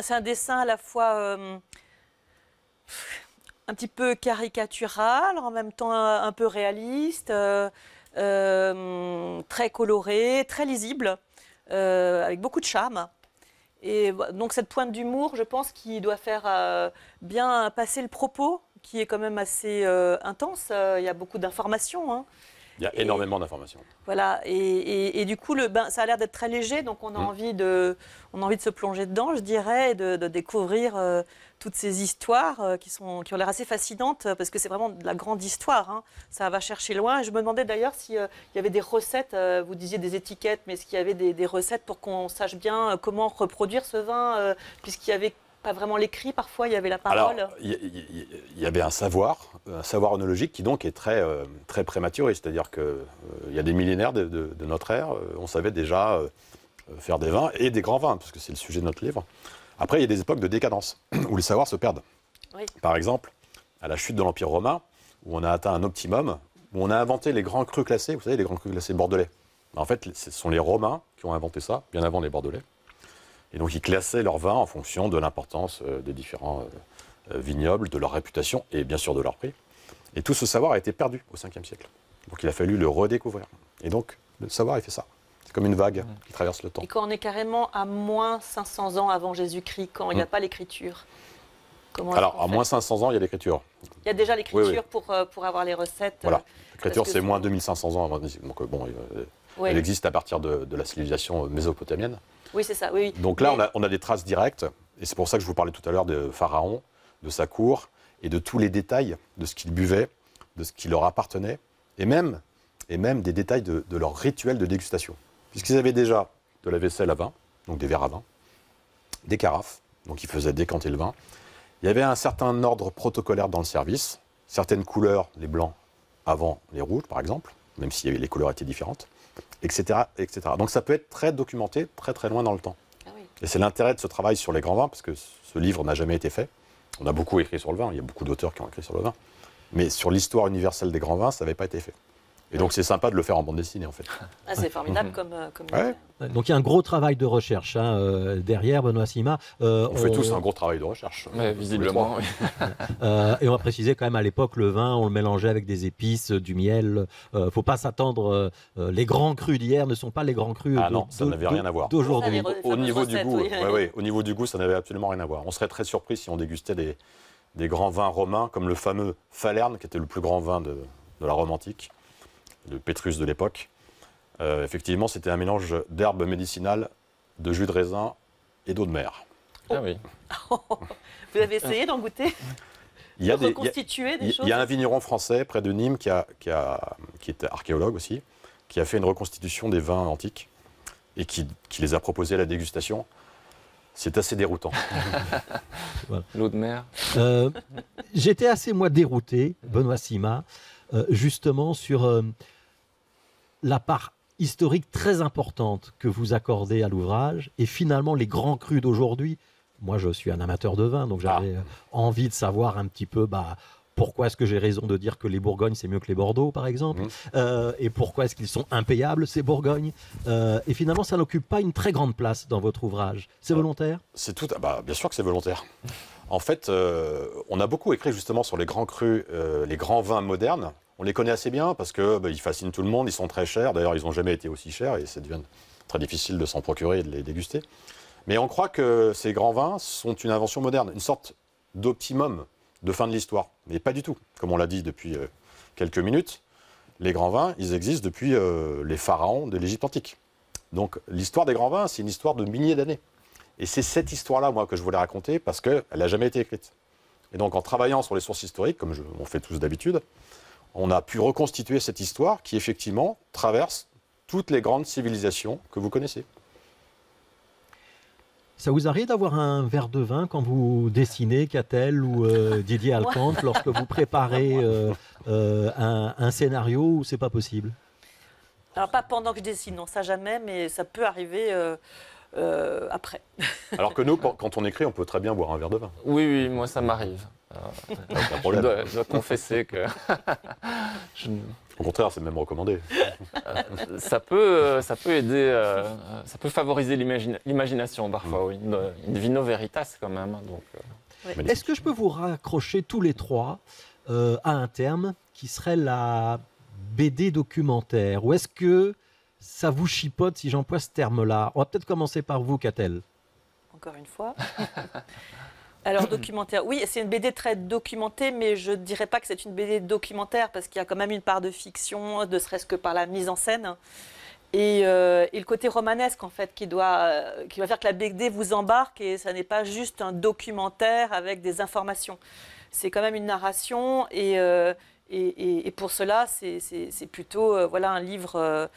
C'est un dessin à la fois euh, un petit peu caricatural, en même temps un, peu réaliste, très coloré, très lisible, avec beaucoup de charme. Et donc cette pointe d'humour, je pense, qui doit faire bien passer le propos qui est quand même assez euh, intense. Euh, il y a beaucoup d'informations. Hein. Il y a énormément d'informations. Voilà, et, du coup, le, ça a l'air d'être très léger, donc on a, mm. envie de, on a envie de se plonger dedans, je dirais, et de, découvrir euh, toutes ces histoires qui, sont, qui ont l'air assez fascinantes, parce que c'est vraiment de la grande histoire. Hein. Ça va chercher loin. Je me demandais d'ailleurs s'il y avait des recettes, vous disiez des étiquettes, mais est-ce qu'il y avait des, des recettes pour qu'on sache bien comment reproduire ce vin, puisqu'il y avait pas vraiment l'écrit, parfois il y avait la parole. Il y, avait un savoir, un savoir onologique qui donc est très, euh, très prématuré. C'est-à-dire qu'il euh, y a des millénaires de, notre ère, euh, on savait déjà faire des vins et des grands vins, parce que c'est le sujet de notre livre. Après, il y a des époques de décadence où les savoirs se perdent. Par exemple, à la chute de l'Empire romain, où on a atteint un optimum, où on a inventé les grands crus classés, vous savez, les grands crus classés bordelais. En fait, ce sont les Romains qui ont inventé ça, bien avant les Bordelais. Et donc, ils classaient leurs vins en fonction de l'importance euh, des différents euh, euh, vignobles, de leur réputation et bien sûr de leur prix. Et tout ce savoir a été perdu au 5e siècle. Donc, il a fallu le redécouvrir. Et donc, le savoir, il fait ça. C'est comme une vague qui traverse le temps. Et quand on est carrément à moins 500 ans avant Jésus-Christ, quand il n'y a mm. pas l'écriture Comment Alors, à moins 500 ans, il y a l'écriture. Il y a déjà l'écriture pour, pour avoir les recettes. Voilà. L'écriture, c'est moins 2500 ans avant. Donc, bon, elle existe à partir de la civilisation mésopotamienne. Oui, c'est ça. Oui, Donc là, on, a, des traces directes, et c'est pour ça que je vous parlais tout à l'heure de Pharaon, de sa cour, et de tous les détails de ce qu'ils buvaient, de ce qui leur appartenait, et même, des détails de, de leur rituel de dégustation. Puisqu'ils avaient déjà de la vaisselle à vin, donc des verres à vin, des carafes, donc ils faisaient décanter le vin. Il y avait un certain ordre protocolaire dans le service, certaines couleurs, les blancs avant les rouges par exemple, même si les couleurs étaient différentes etc., etc. Donc ça peut être très documenté, très très loin dans le temps. Ah et c'est l'intérêt de ce travail sur les grands vins, parce que ce livre n'a jamais été fait. On a beaucoup écrit sur le vin, il y a beaucoup d'auteurs qui ont écrit sur le vin. Mais sur l'histoire universelle des grands vins, ça n'avait pas été fait. Et donc c'est sympa de le faire en bande dessinée en fait. Ah, c'est formidable comme. Euh, comme... Donc il y a un gros travail de recherche hein, euh, derrière Benoît Sima. Euh, on, fait tous un gros travail de recherche. Mais visiblement. et on va préciser quand même à l'époque le vin, on le mélangeait avec des épices, du miel. ne faut pas s'attendre. les grands crus d'hier ne sont pas les grands crus. Ah non, ça n'avait rien à voir. D'aujourd'hui. Au niveau du goût, au niveau du goût, ça n'avait absolument rien à voir. On serait très surpris si on dégustait des, grands vins romains comme le fameux Falerne, qui était le plus grand vin de, de la Rome antique le Pétrus de l'époque. Euh, effectivement, c'était un mélange d'herbes médicinales, de jus de raisin et d'eau de mer. Ah oui. Vous avez essayé d'en goûter il y, a un vigneron français près de Nîmes qui, a, est archéologue aussi, qui a fait une reconstitution des vins antiques et qui, les a proposés à la dégustation. C'est assez déroutant. L'eau de mer. Euh, j'étais assez, moi, dérouté, Benoît Sima, euh, justement sur euh, la part historique très importante que vous accordez à l'ouvrage et finalement les grands crus d'aujourd'hui. Moi, je suis un amateur de vin, donc j'avais ah. euh, envie de savoir un petit peu bah, pourquoi est-ce que j'ai raison de dire que les Bourgognes, c'est mieux que les Bordeaux, par exemple mhm. Et pourquoi est-ce qu'ils sont impayables, ces Bourgognes Et finalement, ça n'occupe pas une très grande place dans votre ouvrage. C'est ah. volontaire C'est tout. Ah bah, bien sûr que c'est volontaire. En fait, euh, on a beaucoup écrit justement sur les grands crus, euh, les grands vins modernes. On les connaît assez bien parce que bah, ils fascinent tout le monde, ils sont très chers. D'ailleurs, ils n'ont jamais été aussi chers et ça devient très difficile de s'en procurer et de les déguster. Mais on croit que ces grands vins sont une invention moderne, une sorte d'optimum de fin de l'histoire. Mais pas du tout, comme on l'a dit depuis euh, quelques minutes. Les grands vins, ils existent depuis les pharaons de l'Égypte antique. Donc l'histoire des grands vins, c'est une histoire de milliers d'années. Et c'est cette histoire-là, moi, que je voulais raconter parce qu'elle n'a jamais été écrite. Et donc, en travaillant sur les sources historiques, comme on fait tous d'habitude, on a pu reconstituer cette histoire qui, effectivement, traverse toutes les grandes civilisations que vous connaissez. Ça vous arrive d'avoir un verre de vin quand vous dessinez Catel ou euh, Didier Alcante, lorsque vous préparez euh, euh, un, scénario où c'est pas possible Alors pas pendant que je dessine, non ça jamais, mais ça peut arriver euh, après. Alors que nous, quand on écrit, on peut très bien boire un verre de vin. Oui, oui, moi ça m'arrive. Euh, je, dois, confesser que. Au contraire, c'est même recommandé. Euh, ça, peut, ça peut aider, ça peut favoriser l'imagination parfois, oui. Une, vino veritas quand même. Hein, donc, Est-ce que je peux vous raccrocher tous les trois à un terme qui serait la BD documentaire Ou est-ce que ça vous chipote si j'emploie ce terme-là. On va peut-être commencer par vous, Catel. Encore une fois. Alors documentaire, oui, c'est une BD très documentée, mais je ne dirais pas que c'est une BD documentaire parce qu'il y a quand même une part de fiction, ne serait-ce que par la mise en scène. Et, euh, le côté romanesque en fait qui doit, euh, qui va faire que la BD vous embarque et ça n'est pas juste un documentaire avec des informations. C'est quand même une narration et, euh, et pour cela c'est plutôt voilà un livre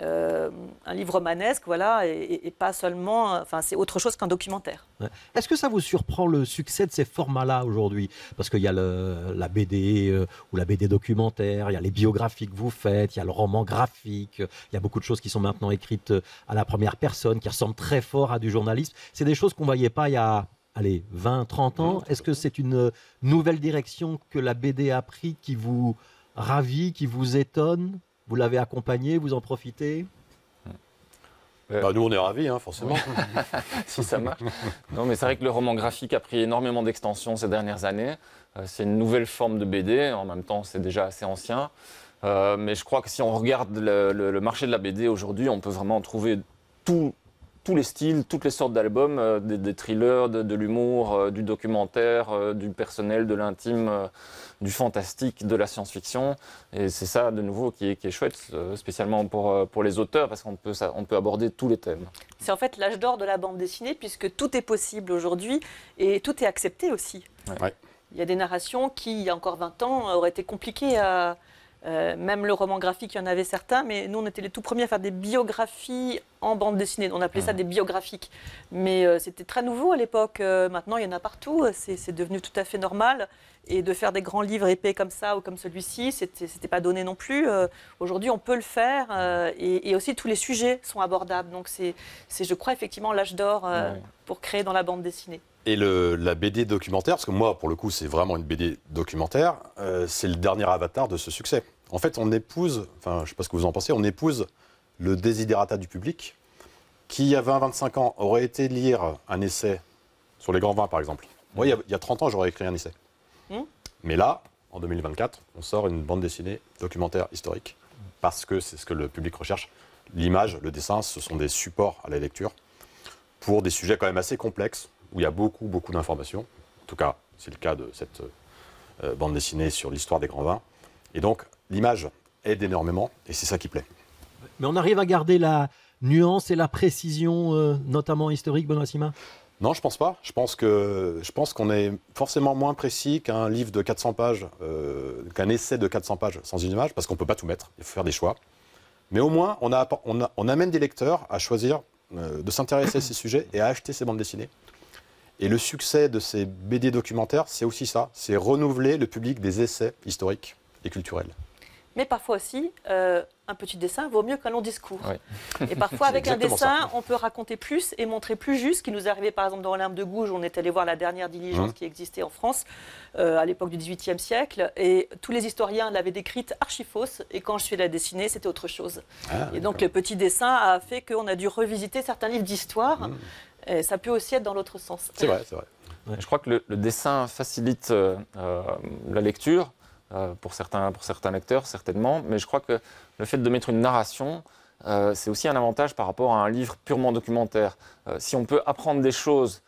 euh, un livre romanesque, voilà, et, pas seulement, enfin, c'est autre chose qu'un documentaire. Est-ce que ça vous surprend le succès de ces formats-là aujourd'hui Parce qu'il y a la BD euh, ou la BD documentaire, il y a les biographies que vous faites, il y a le roman graphique, il y a beaucoup de choses qui sont maintenant écrites euh, à la première personne, qui ressemblent très fort à du journalisme. C'est des choses qu'on ne voyait pas il y a allez, 20, 30 ans. Est-ce que c'est une nouvelle direction que la BD a pris qui vous ravit, qui vous étonne vous l'avez accompagné, vous en profitez euh, bah, nous, on est ravis, hein, forcément. si ça marche. Non, mais c'est vrai que le roman graphique a pris énormément d'extension ces dernières années. Euh, c'est une nouvelle forme de BD. En même temps, c'est déjà assez ancien. Euh, mais je crois que si on regarde le marché de la BD aujourd'hui, on peut vraiment trouver tout, tous les styles, toutes les sortes d'albums, euh, des, thrillers, de, l'humour, euh, du documentaire, euh, du personnel, de l'intime, du fantastique, de la science-fiction. Et c'est ça, de nouveau, qui est, chouette, spécialement pour, les auteurs, parce qu'on peut, aborder tous les thèmes. C'est en fait l'âge d'or de la bande dessinée, puisque tout est possible aujourd'hui et tout est accepté aussi. Il y a des narrations qui, il y a encore 20 ans, auraient été compliquées à, euh, même le roman graphique, il y en avait certains, mais nous, on était les tout premiers à faire des biographies en bande dessinée. On appelait ça ah. des biographiques. Mais euh, c'était très nouveau à l'époque. Euh, maintenant, il y en a partout. C'est devenu tout à fait normal. Et de faire des grands livres épais comme ça ou comme celui-ci, c'était pas donné non plus. Aujourd'hui, on peut le faire. Et, aussi, tous les sujets sont abordables. Donc, c'est, je crois, effectivement l'âge d'or pour créer dans la bande dessinée. Et la BD documentaire, parce que moi, pour le coup, c'est vraiment une BD documentaire, c'est le dernier avatar de ce succès. En fait, on épouse, enfin, je ne sais pas ce que vous en pensez, on épouse le désidérata du public qui, il y a 20-25 ans, aurait été lire un essai sur les grands vins, par exemple. Moi, il y, a 30 ans, j'aurais écrit un essai. Hmm Mais là, en 2024, on sort une bande dessinée documentaire historique parce que c'est ce que le public recherche. L'image, le dessin, ce sont des supports à la lecture pour des sujets quand même assez complexes où il y a beaucoup, beaucoup d'informations. En tout cas, c'est le cas de cette euh, bande dessinée sur l'histoire des grands vins. Et donc, l'image aide énormément et c'est ça qui plaît. Mais on arrive à garder la nuance et la précision, euh, notamment historique, Benoît Sima non, je pense pas. Je pense que je pense qu'on est forcément moins précis qu'un livre de 400 pages, euh, qu'un essai de 400 pages sans une image, parce qu'on peut pas tout mettre. Il faut faire des choix. Mais au moins, on, amène des lecteurs à choisir euh, de s'intéresser à ces sujets et à acheter ces bandes dessinées. Et le succès de ces BD documentaires, c'est aussi ça. C'est renouveler le public des essais historiques et culturels mais parfois aussi, euh, un petit dessin vaut mieux qu'un long discours. Et parfois, avec un dessin, on peut raconter plus et montrer plus juste. Ce qui nous est arrivé, par exemple, dans l'Arme de Gouges, on est allé voir la dernière diligence mmh. qui existait en France euh, à l'époque du XVIIIe siècle. Et tous les historiens l'avaient décrite archi fausse. Et quand je suis la dessiner, c'était autre chose. Ah, et donc, le petit dessin a fait qu'on a dû revisiter certains livres d'histoire. Mmh. ça peut aussi être dans l'autre sens. C'est vrai, c'est vrai. Je crois que le, dessin facilite euh, la lecture euh, pour, certains, pour certains lecteurs, certainement. Mais je crois que le fait de mettre une narration, euh, c'est aussi un avantage par rapport à un livre purement documentaire. Euh, si on peut apprendre des choses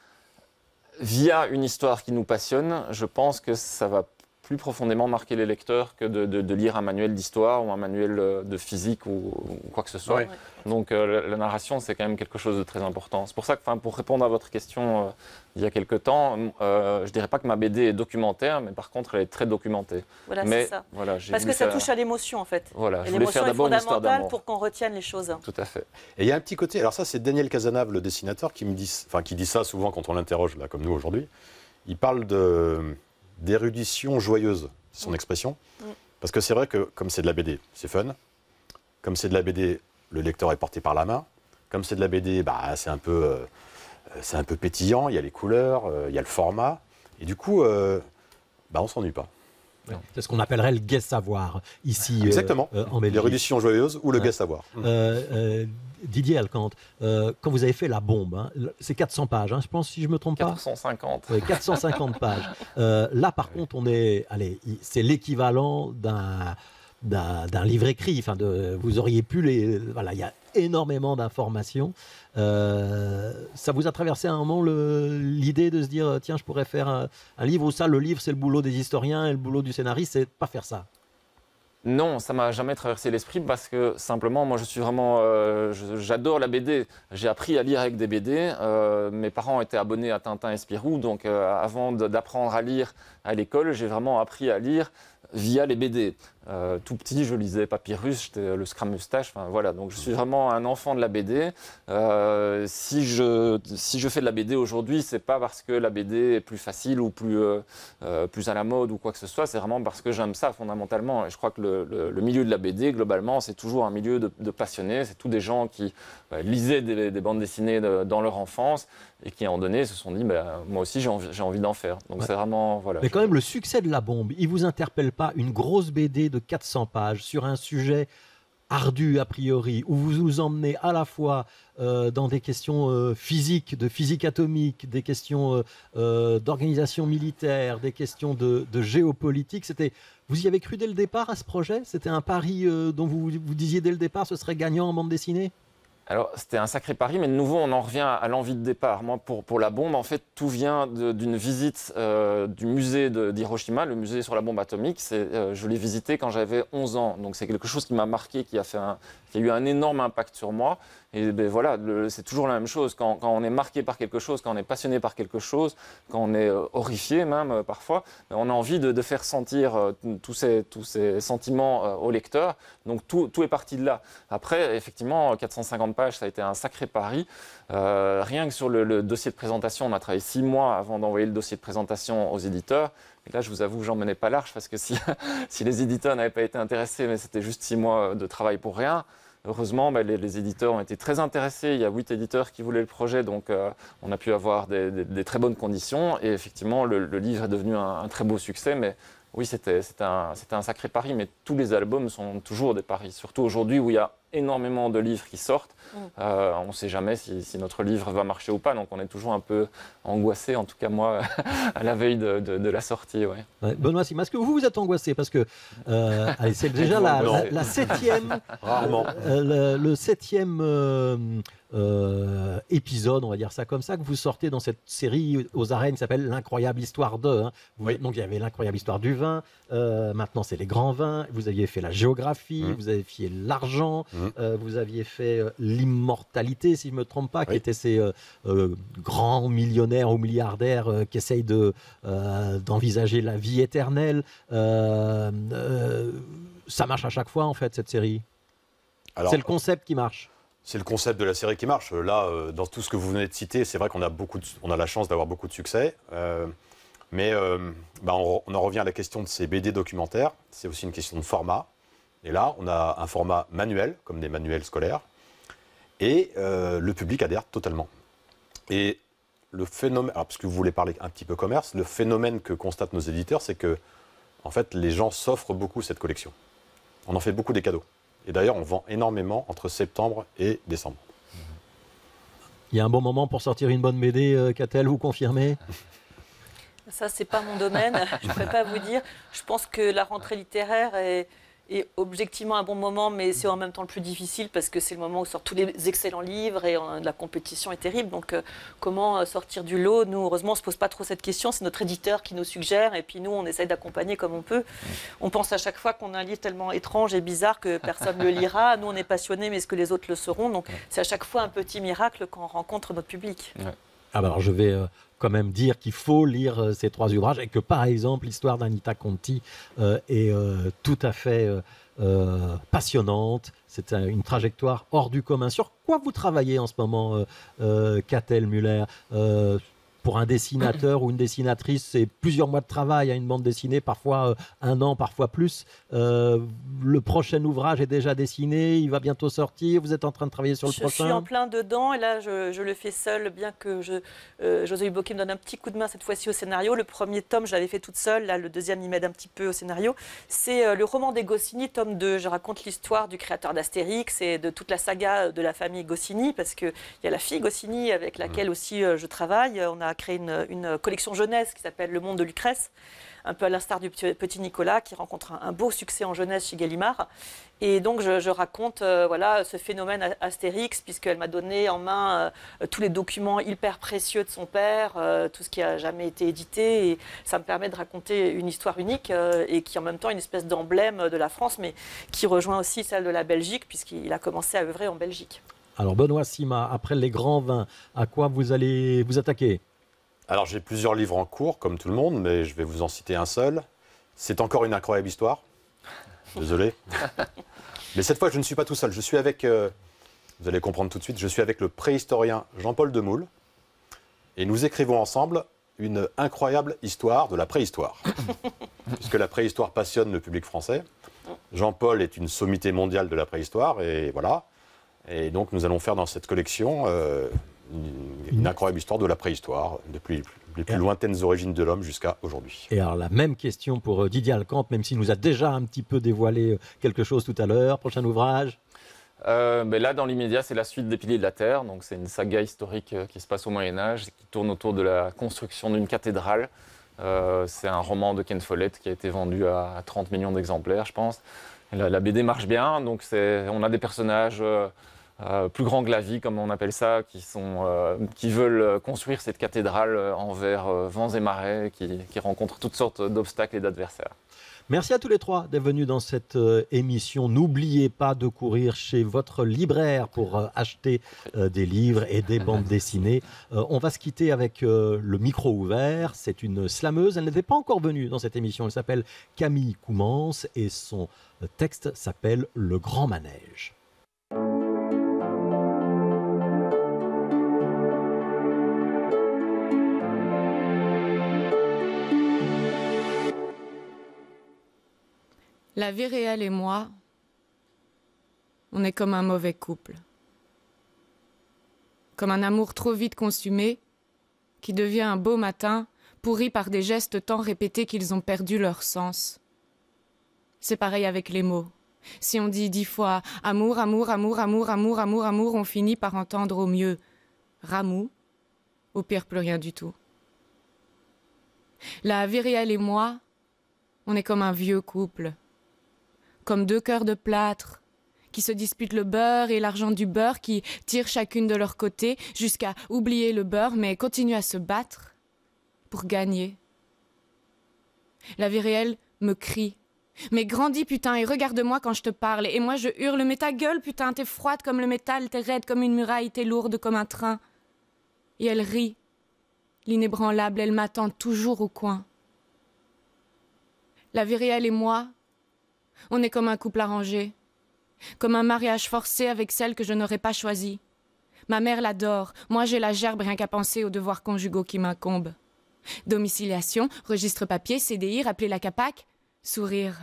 via une histoire qui nous passionne, je pense que ça va plus profondément marquer les lecteurs que de, lire un manuel d'histoire ou un manuel euh, de physique ou, quoi que ce soit. Donc euh, la, narration, c'est quand même quelque chose de très important. C'est pour ça que, pour répondre à votre question euh, il y a quelques temps, euh, je dirais pas que ma BD est documentaire, mais par contre, elle est très documentée. Voilà, c'est ça. Voilà, Parce que ça, touche à l'émotion, en fait. Voilà, Et je pour qu'on retienne les choses. Tout à fait. Et il y a un petit côté, alors ça, c'est Daniel Casanave, le dessinateur, qui, me dit, enfin, qui dit ça souvent quand on l'interroge, là, comme nous aujourd'hui. Il parle de d'érudition joyeuse, c'est son mm. expression. Mm. Parce que c'est vrai que comme c'est de la BD, c'est fun. Comme c'est de la BD, le lecteur est porté par la main. Comme c'est de la BD, bah, c'est un, peu, euh, un peu pétillant, il y a les couleurs, euh, il y a le format. Et du coup, euh, bah, on s'ennuie pas. C'est ce qu'on appellerait le guest savoir ici euh, Exactement. Euh, en Belgique. L'érudition joyeuse ou le guest savoir. Euh, euh, Didier Alcante, quand vous avez fait la bombe, hein, c'est 400 pages, hein, je pense, si je me trompe pas. 450. 450 pages. là, par contre, on est, allez, c'est l'équivalent d'un, livre écrit. Enfin, vous auriez pu les, voilà, énormément d'informations. Euh, ça vous a traversé à un moment l'idée de se dire euh, tiens, je pourrais faire un, livre ou ça, le livre c'est le boulot des historiens et le boulot du scénariste, c'est pas faire ça. Non, ça m'a jamais traversé l'esprit parce que simplement, moi, je suis vraiment, euh, j'adore la BD. J'ai appris à lire avec des BD. mes parents étaient abonnés à Tintin et Spirou, donc avant d'apprendre à lire à l'école, j'ai vraiment appris à lire via les BD. Euh, tout petit, je lisais Papyrus, le Scrum Mustache, Enfin, voilà, donc je suis vraiment un enfant de la BD. Euh, si, je, si je fais de la BD aujourd'hui, c'est pas parce que la BD est plus facile ou plus, euh, plus à la mode ou quoi que ce soit. C'est vraiment parce que j'aime ça fondamentalement. Et je crois que le, le, milieu de la BD, globalement, c'est toujours un milieu de, passionnés. C'est tous des gens qui bah, lisaient des, bandes dessinées dans leur enfance et qui, à un moment donné, se sont dit bah, moi aussi, j'ai envie, envie d'en faire. Donc c'est vraiment. Voilà, Mais quand même, le succès de la bombe, il vous interpelle pas une grosse BD de 400 pages sur un sujet ardu a priori, où vous vous emmenez à la fois euh, dans des questions euh, physiques, de physique atomique, des questions euh, d'organisation militaire, des questions de, géopolitique. C'était, vous y avez cru dès le départ à ce projet C'était un pari dont vous vous disiez dès le départ, ce serait gagnant en bande dessinée alors, c'était un sacré pari, mais de nouveau, on en revient à, l'envie de départ. Moi, pour, pour la bombe, en fait, tout vient d'une visite euh, du musée d'Hiroshima, le musée sur la bombe atomique. Euh, je l'ai visité quand j'avais 11 ans, donc c'est quelque chose qui m'a marqué, qui a fait un, y a eu un énorme impact sur moi. Et ben, voilà, c'est toujours la même chose. Quand, quand, on est marqué par quelque chose, quand on est passionné par quelque chose, quand on est euh, horrifié même euh, parfois, ben, on a envie de, de faire sentir euh, tous, ces, tous ces sentiments au lecteur. Donc tout, est parti de là. Après, effectivement, 450 pages, ça a été un sacré pari. rien que sur le, dossier de présentation, on a travaillé six mois avant d'envoyer le dossier de présentation aux éditeurs. Et là, je vous avoue j'en menais pas large parce que si, si les éditeurs n'avaient pas été intéressés, mais c'était juste six mois de travail pour rien, Heureusement, bah, les, éditeurs ont été très intéressés. Il y a huit éditeurs qui voulaient le projet, donc euh, on a pu avoir des, très bonnes conditions. Et effectivement, le, livre est devenu un, un, très beau succès, mais oui, c'était un, un, sacré pari, mais tous les albums sont toujours des paris, surtout aujourd'hui où il y a énormément de livres qui sortent. Mm. Euh, on ne sait jamais si, notre livre va marcher ou pas, donc on est toujours un peu angoissé, en tout cas moi, à la veille de, la sortie. Ouais. Benoît Sim, est-ce que vous vous êtes angoissé Parce que euh, c'est déjà la, septième, Rarement. Euh, le, septième euh, épisode, on va dire ça comme ça, que vous sortez dans cette série aux arènes s'appelle L'incroyable histoire de. Hein. Donc il y avait l'incroyable histoire du vin, euh, maintenant c'est les grands vins, vous aviez fait la géographie, mmh. vous aviez fait l'argent, mmh. euh, vous aviez fait l'immortalité, si je ne me trompe pas, qui étaient ces grands millionnaires ou milliardaires qui essayent de, d'envisager la vie éternelle. ça marche à chaque fois en fait cette série. c'est le concept qui marche c'est le concept de la série qui marche. Là, euh, dans tout ce que vous venez de citer, c'est vrai qu'on a, beaucoup on a la chance d'avoir beaucoup de succès. Euh, mais euh, bah, on, en revient à la question de ces BD documentaires. C'est aussi une question de format. Et là, on a un format manuel, comme des manuels scolaires. Et le public adhère totalement. Et le phénomène, parce que vous voulez parler un petit peu commerce, le phénomène que constatent nos éditeurs, c'est que en fait, les gens s'offrent beaucoup cette collection. On en fait beaucoup des cadeaux. Et d'ailleurs, on vend énormément entre septembre et décembre. Il y a un bon moment pour sortir une bonne BD, euh, Catel, vous confirmez Ça, c'est pas mon domaine, je ne pourrais pas vous dire. Je pense que la rentrée littéraire est et objectivement un bon moment, mais c'est en même temps le plus difficile parce que c'est le moment où sortent tous les excellents livres et euh, la compétition est terrible. Donc, euh, comment euh, sortir du lot Nous, heureusement, on ne se pose pas trop cette question. C'est notre éditeur qui nous suggère et puis nous, on essaye d'accompagner comme on peut. On pense à chaque fois qu'on a un livre tellement étrange et bizarre que personne ne le lira. Nous, on est passionnés, mais est-ce que les autres le seront Donc, c'est à chaque fois un petit miracle quand on rencontre notre public. Ah bah alors je vais euh, quand même dire qu'il faut lire euh, ces trois ouvrages et que par exemple l'histoire d'Anita Conti euh, est tout à fait passionnante. C'est une trajectoire hors du commun. Sur quoi vous travaillez en ce moment, Catel Muller pour un dessinateur ou une dessinatrice, c'est plusieurs mois de travail à une bande dessinée, parfois euh, un an, parfois plus. Euh, le prochain ouvrage est déjà dessiné, il va bientôt sortir, vous êtes en train de travailler sur le prochain. Je suis en plein dedans et là je, le fais seul, bien que je, euh, José me donne un petit coup de main cette fois-ci au scénario. Le premier tome, je l'avais fait toute seule, là le deuxième, il m'aide un petit peu au scénario. C'est euh, le roman des Goscinny, tome 2. Je raconte l'histoire du créateur d'Astérix et de toute la saga de la famille Goscinny, parce qu'il y a la fille Goscinny avec laquelle mmh. aussi je travaille. On a créé une, collection jeunesse qui s'appelle Le Monde de Lucrèce, un peu à l'instar du petit Nicolas, qui rencontre un, beau succès en jeunesse chez Gallimard. Et donc, je, raconte euh, voilà, ce phénomène Astérix, puisqu'elle m'a donné en main euh, tous les documents hyper précieux de son père, euh, tout ce qui a jamais été édité. Et ça me permet de raconter une histoire unique et qui, en même temps, est une espèce d'emblème de la France, mais qui rejoint aussi celle de la Belgique, puisqu'il a commencé à œuvrer en Belgique. Alors Benoît Sima, après les grands vins, à quoi vous allez vous attaquer alors j'ai plusieurs livres en cours, comme tout le monde, mais je vais vous en citer un seul. C'est encore une incroyable histoire. Désolé. mais cette fois, je ne suis pas tout seul. Je suis avec, euh, vous allez comprendre tout de suite, je suis avec le préhistorien Jean-Paul Demoule. Et nous écrivons ensemble une incroyable histoire de la préhistoire. Puisque la préhistoire passionne le public français. Jean-Paul est une sommité mondiale de la préhistoire. Et voilà. Et donc nous allons faire dans cette collection... Euh, une, incroyable histoire de la préhistoire, depuis les plus lointaines origines de l'homme jusqu'à aujourd'hui. Et alors la même question pour euh, Didier Alcante, même s'il nous a déjà un petit peu dévoilé euh, quelque chose tout à l'heure, prochain ouvrage euh, là, dans l'immédiat, c'est la suite des piliers de la Terre. Donc, c'est une saga historique euh, qui se passe au Moyen Âge, qui tourne autour de la construction d'une cathédrale. c'est un roman de Ken Follett qui a été vendu à 30 millions d'exemplaires, je pense. La, BD marche bien, donc on a des personnages. Euh, plus grands que la vie, comme on appelle ça, qui, sont, euh, qui veulent euh, construire cette cathédrale envers vents et marais, qui, rencontrent toutes sortes d'obstacles et d'adversaires. Merci à tous les trois d'être venus dans cette émission. N'oubliez pas de courir chez votre libraire pour acheter des livres et des bandes dessinées. on va se quitter avec le micro ouvert. C'est une slameuse. Elle n'était pas encore venue dans cette émission. Elle s'appelle Camille Coumans et son texte s'appelle Le Grand Manège. La vie réelle et moi, on est comme un mauvais couple. Comme un amour trop vite consumé, qui devient un beau matin, pourri par des gestes tant répétés qu'ils ont perdu leur sens. C'est pareil avec les mots. Si on dit dix fois amour, amour, amour, amour, amour, amour, amour, on finit par entendre au mieux ramou, au pire plus rien du tout. La vie réelle et moi, on est comme un vieux couple comme deux cœurs de plâtre qui se disputent le beurre et l'argent du beurre, qui tirent chacune de leur côté jusqu'à oublier le beurre, mais continuent à se battre pour gagner. La vie réelle me crie. Mais grandis, putain, et regarde-moi quand je te parle. Et moi, je hurle, mais ta gueule, putain, t'es froide comme le métal, t'es raide comme une muraille, t'es lourde comme un train. Et elle rit. L'inébranlable, elle m'attend toujours au coin. La vie réelle et moi, on est comme un couple arrangé, comme un mariage forcé avec celle que je n'aurais pas choisie. Ma mère l'adore, moi j'ai la gerbe rien qu'à penser aux devoirs conjugaux qui m'incombent. Domiciliation, registre papier, CDI, rappeler la CAPAC, sourire.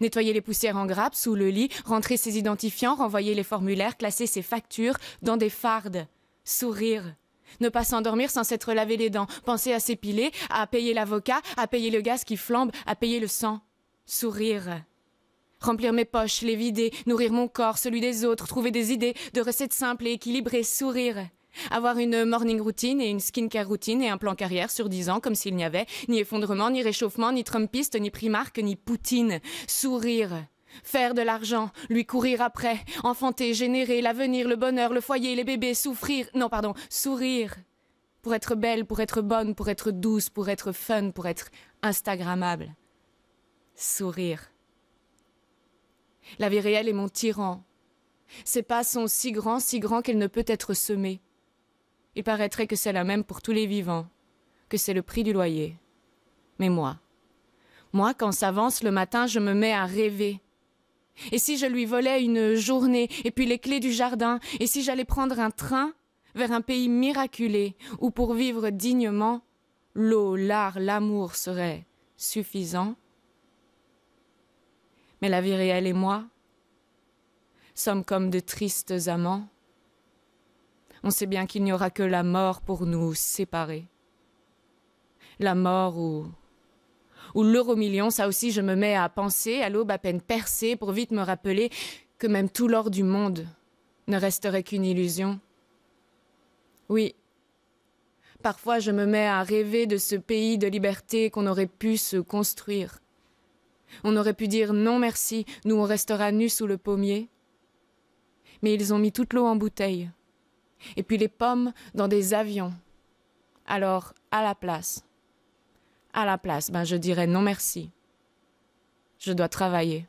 Nettoyer les poussières en grappe sous le lit, rentrer ses identifiants, renvoyer les formulaires, classer ses factures dans des fardes. Sourire. Ne pas s'endormir sans s'être lavé les dents, penser à s'épiler, à payer l'avocat, à payer le gaz qui flambe, à payer le sang. Sourire. Remplir mes poches, les vider, nourrir mon corps, celui des autres, trouver des idées de recettes simples et équilibrées, sourire. Avoir une morning routine et une skincare routine et un plan carrière sur 10 ans comme s'il n'y avait ni effondrement, ni réchauffement, ni Trumpiste, ni Primark, ni Poutine. Sourire. Faire de l'argent, lui courir après, enfanter, générer l'avenir, le bonheur, le foyer, les bébés, souffrir. Non, pardon, sourire. Pour être belle, pour être bonne, pour être douce, pour être fun, pour être Instagrammable. Sourire. La vie réelle est mon tyran. Ses pas sont si grands, si grands qu'elle ne peut être semée. Il paraîtrait que c'est la même pour tous les vivants, que c'est le prix du loyer. Mais moi, moi, quand s'avance le matin, je me mets à rêver. Et si je lui volais une journée, et puis les clés du jardin, et si j'allais prendre un train vers un pays miraculé, où pour vivre dignement, l'eau, l'art, l'amour seraient suffisants mais la vie réelle et moi sommes comme de tristes amants. On sait bien qu'il n'y aura que la mort pour nous séparer. La mort ou ou l'euro million, ça aussi je me mets à penser, à l'aube à peine percée, pour vite me rappeler que même tout l'or du monde ne resterait qu'une illusion. Oui, parfois je me mets à rêver de ce pays de liberté qu'on aurait pu se construire, on aurait pu dire non merci, nous on restera nus sous le pommier. Mais ils ont mis toute l'eau en bouteille, et puis les pommes dans des avions. Alors, à la place. À la place, ben je dirais non merci. Je dois travailler.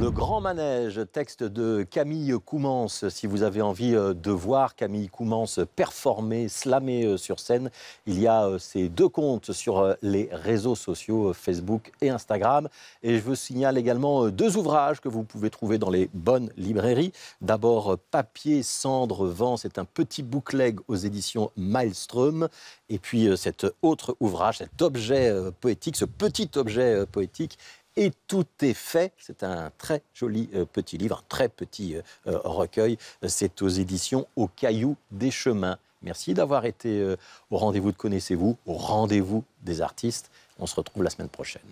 Le Grand Manège, texte de Camille Coumance. Si vous avez envie euh, de voir Camille Coumance performer, slammer euh, sur scène, il y a ces euh, deux comptes sur les réseaux sociaux Facebook et Instagram. Et je vous signale également deux ouvrages que vous pouvez trouver dans les bonnes librairies. D'abord, Papier, Cendre, Vent, c'est un petit bookleg aux éditions Maelstrom. Et puis cet autre ouvrage, cet objet poétique, ce petit objet poétique et tout est fait. C'est un très joli euh, petit livre, un très petit euh, euh, recueil. C'est aux éditions Au Caillou des Chemins. Merci d'avoir été au rendez-vous de Connaissez-vous, au rendez-vous des artistes. On se retrouve la semaine prochaine.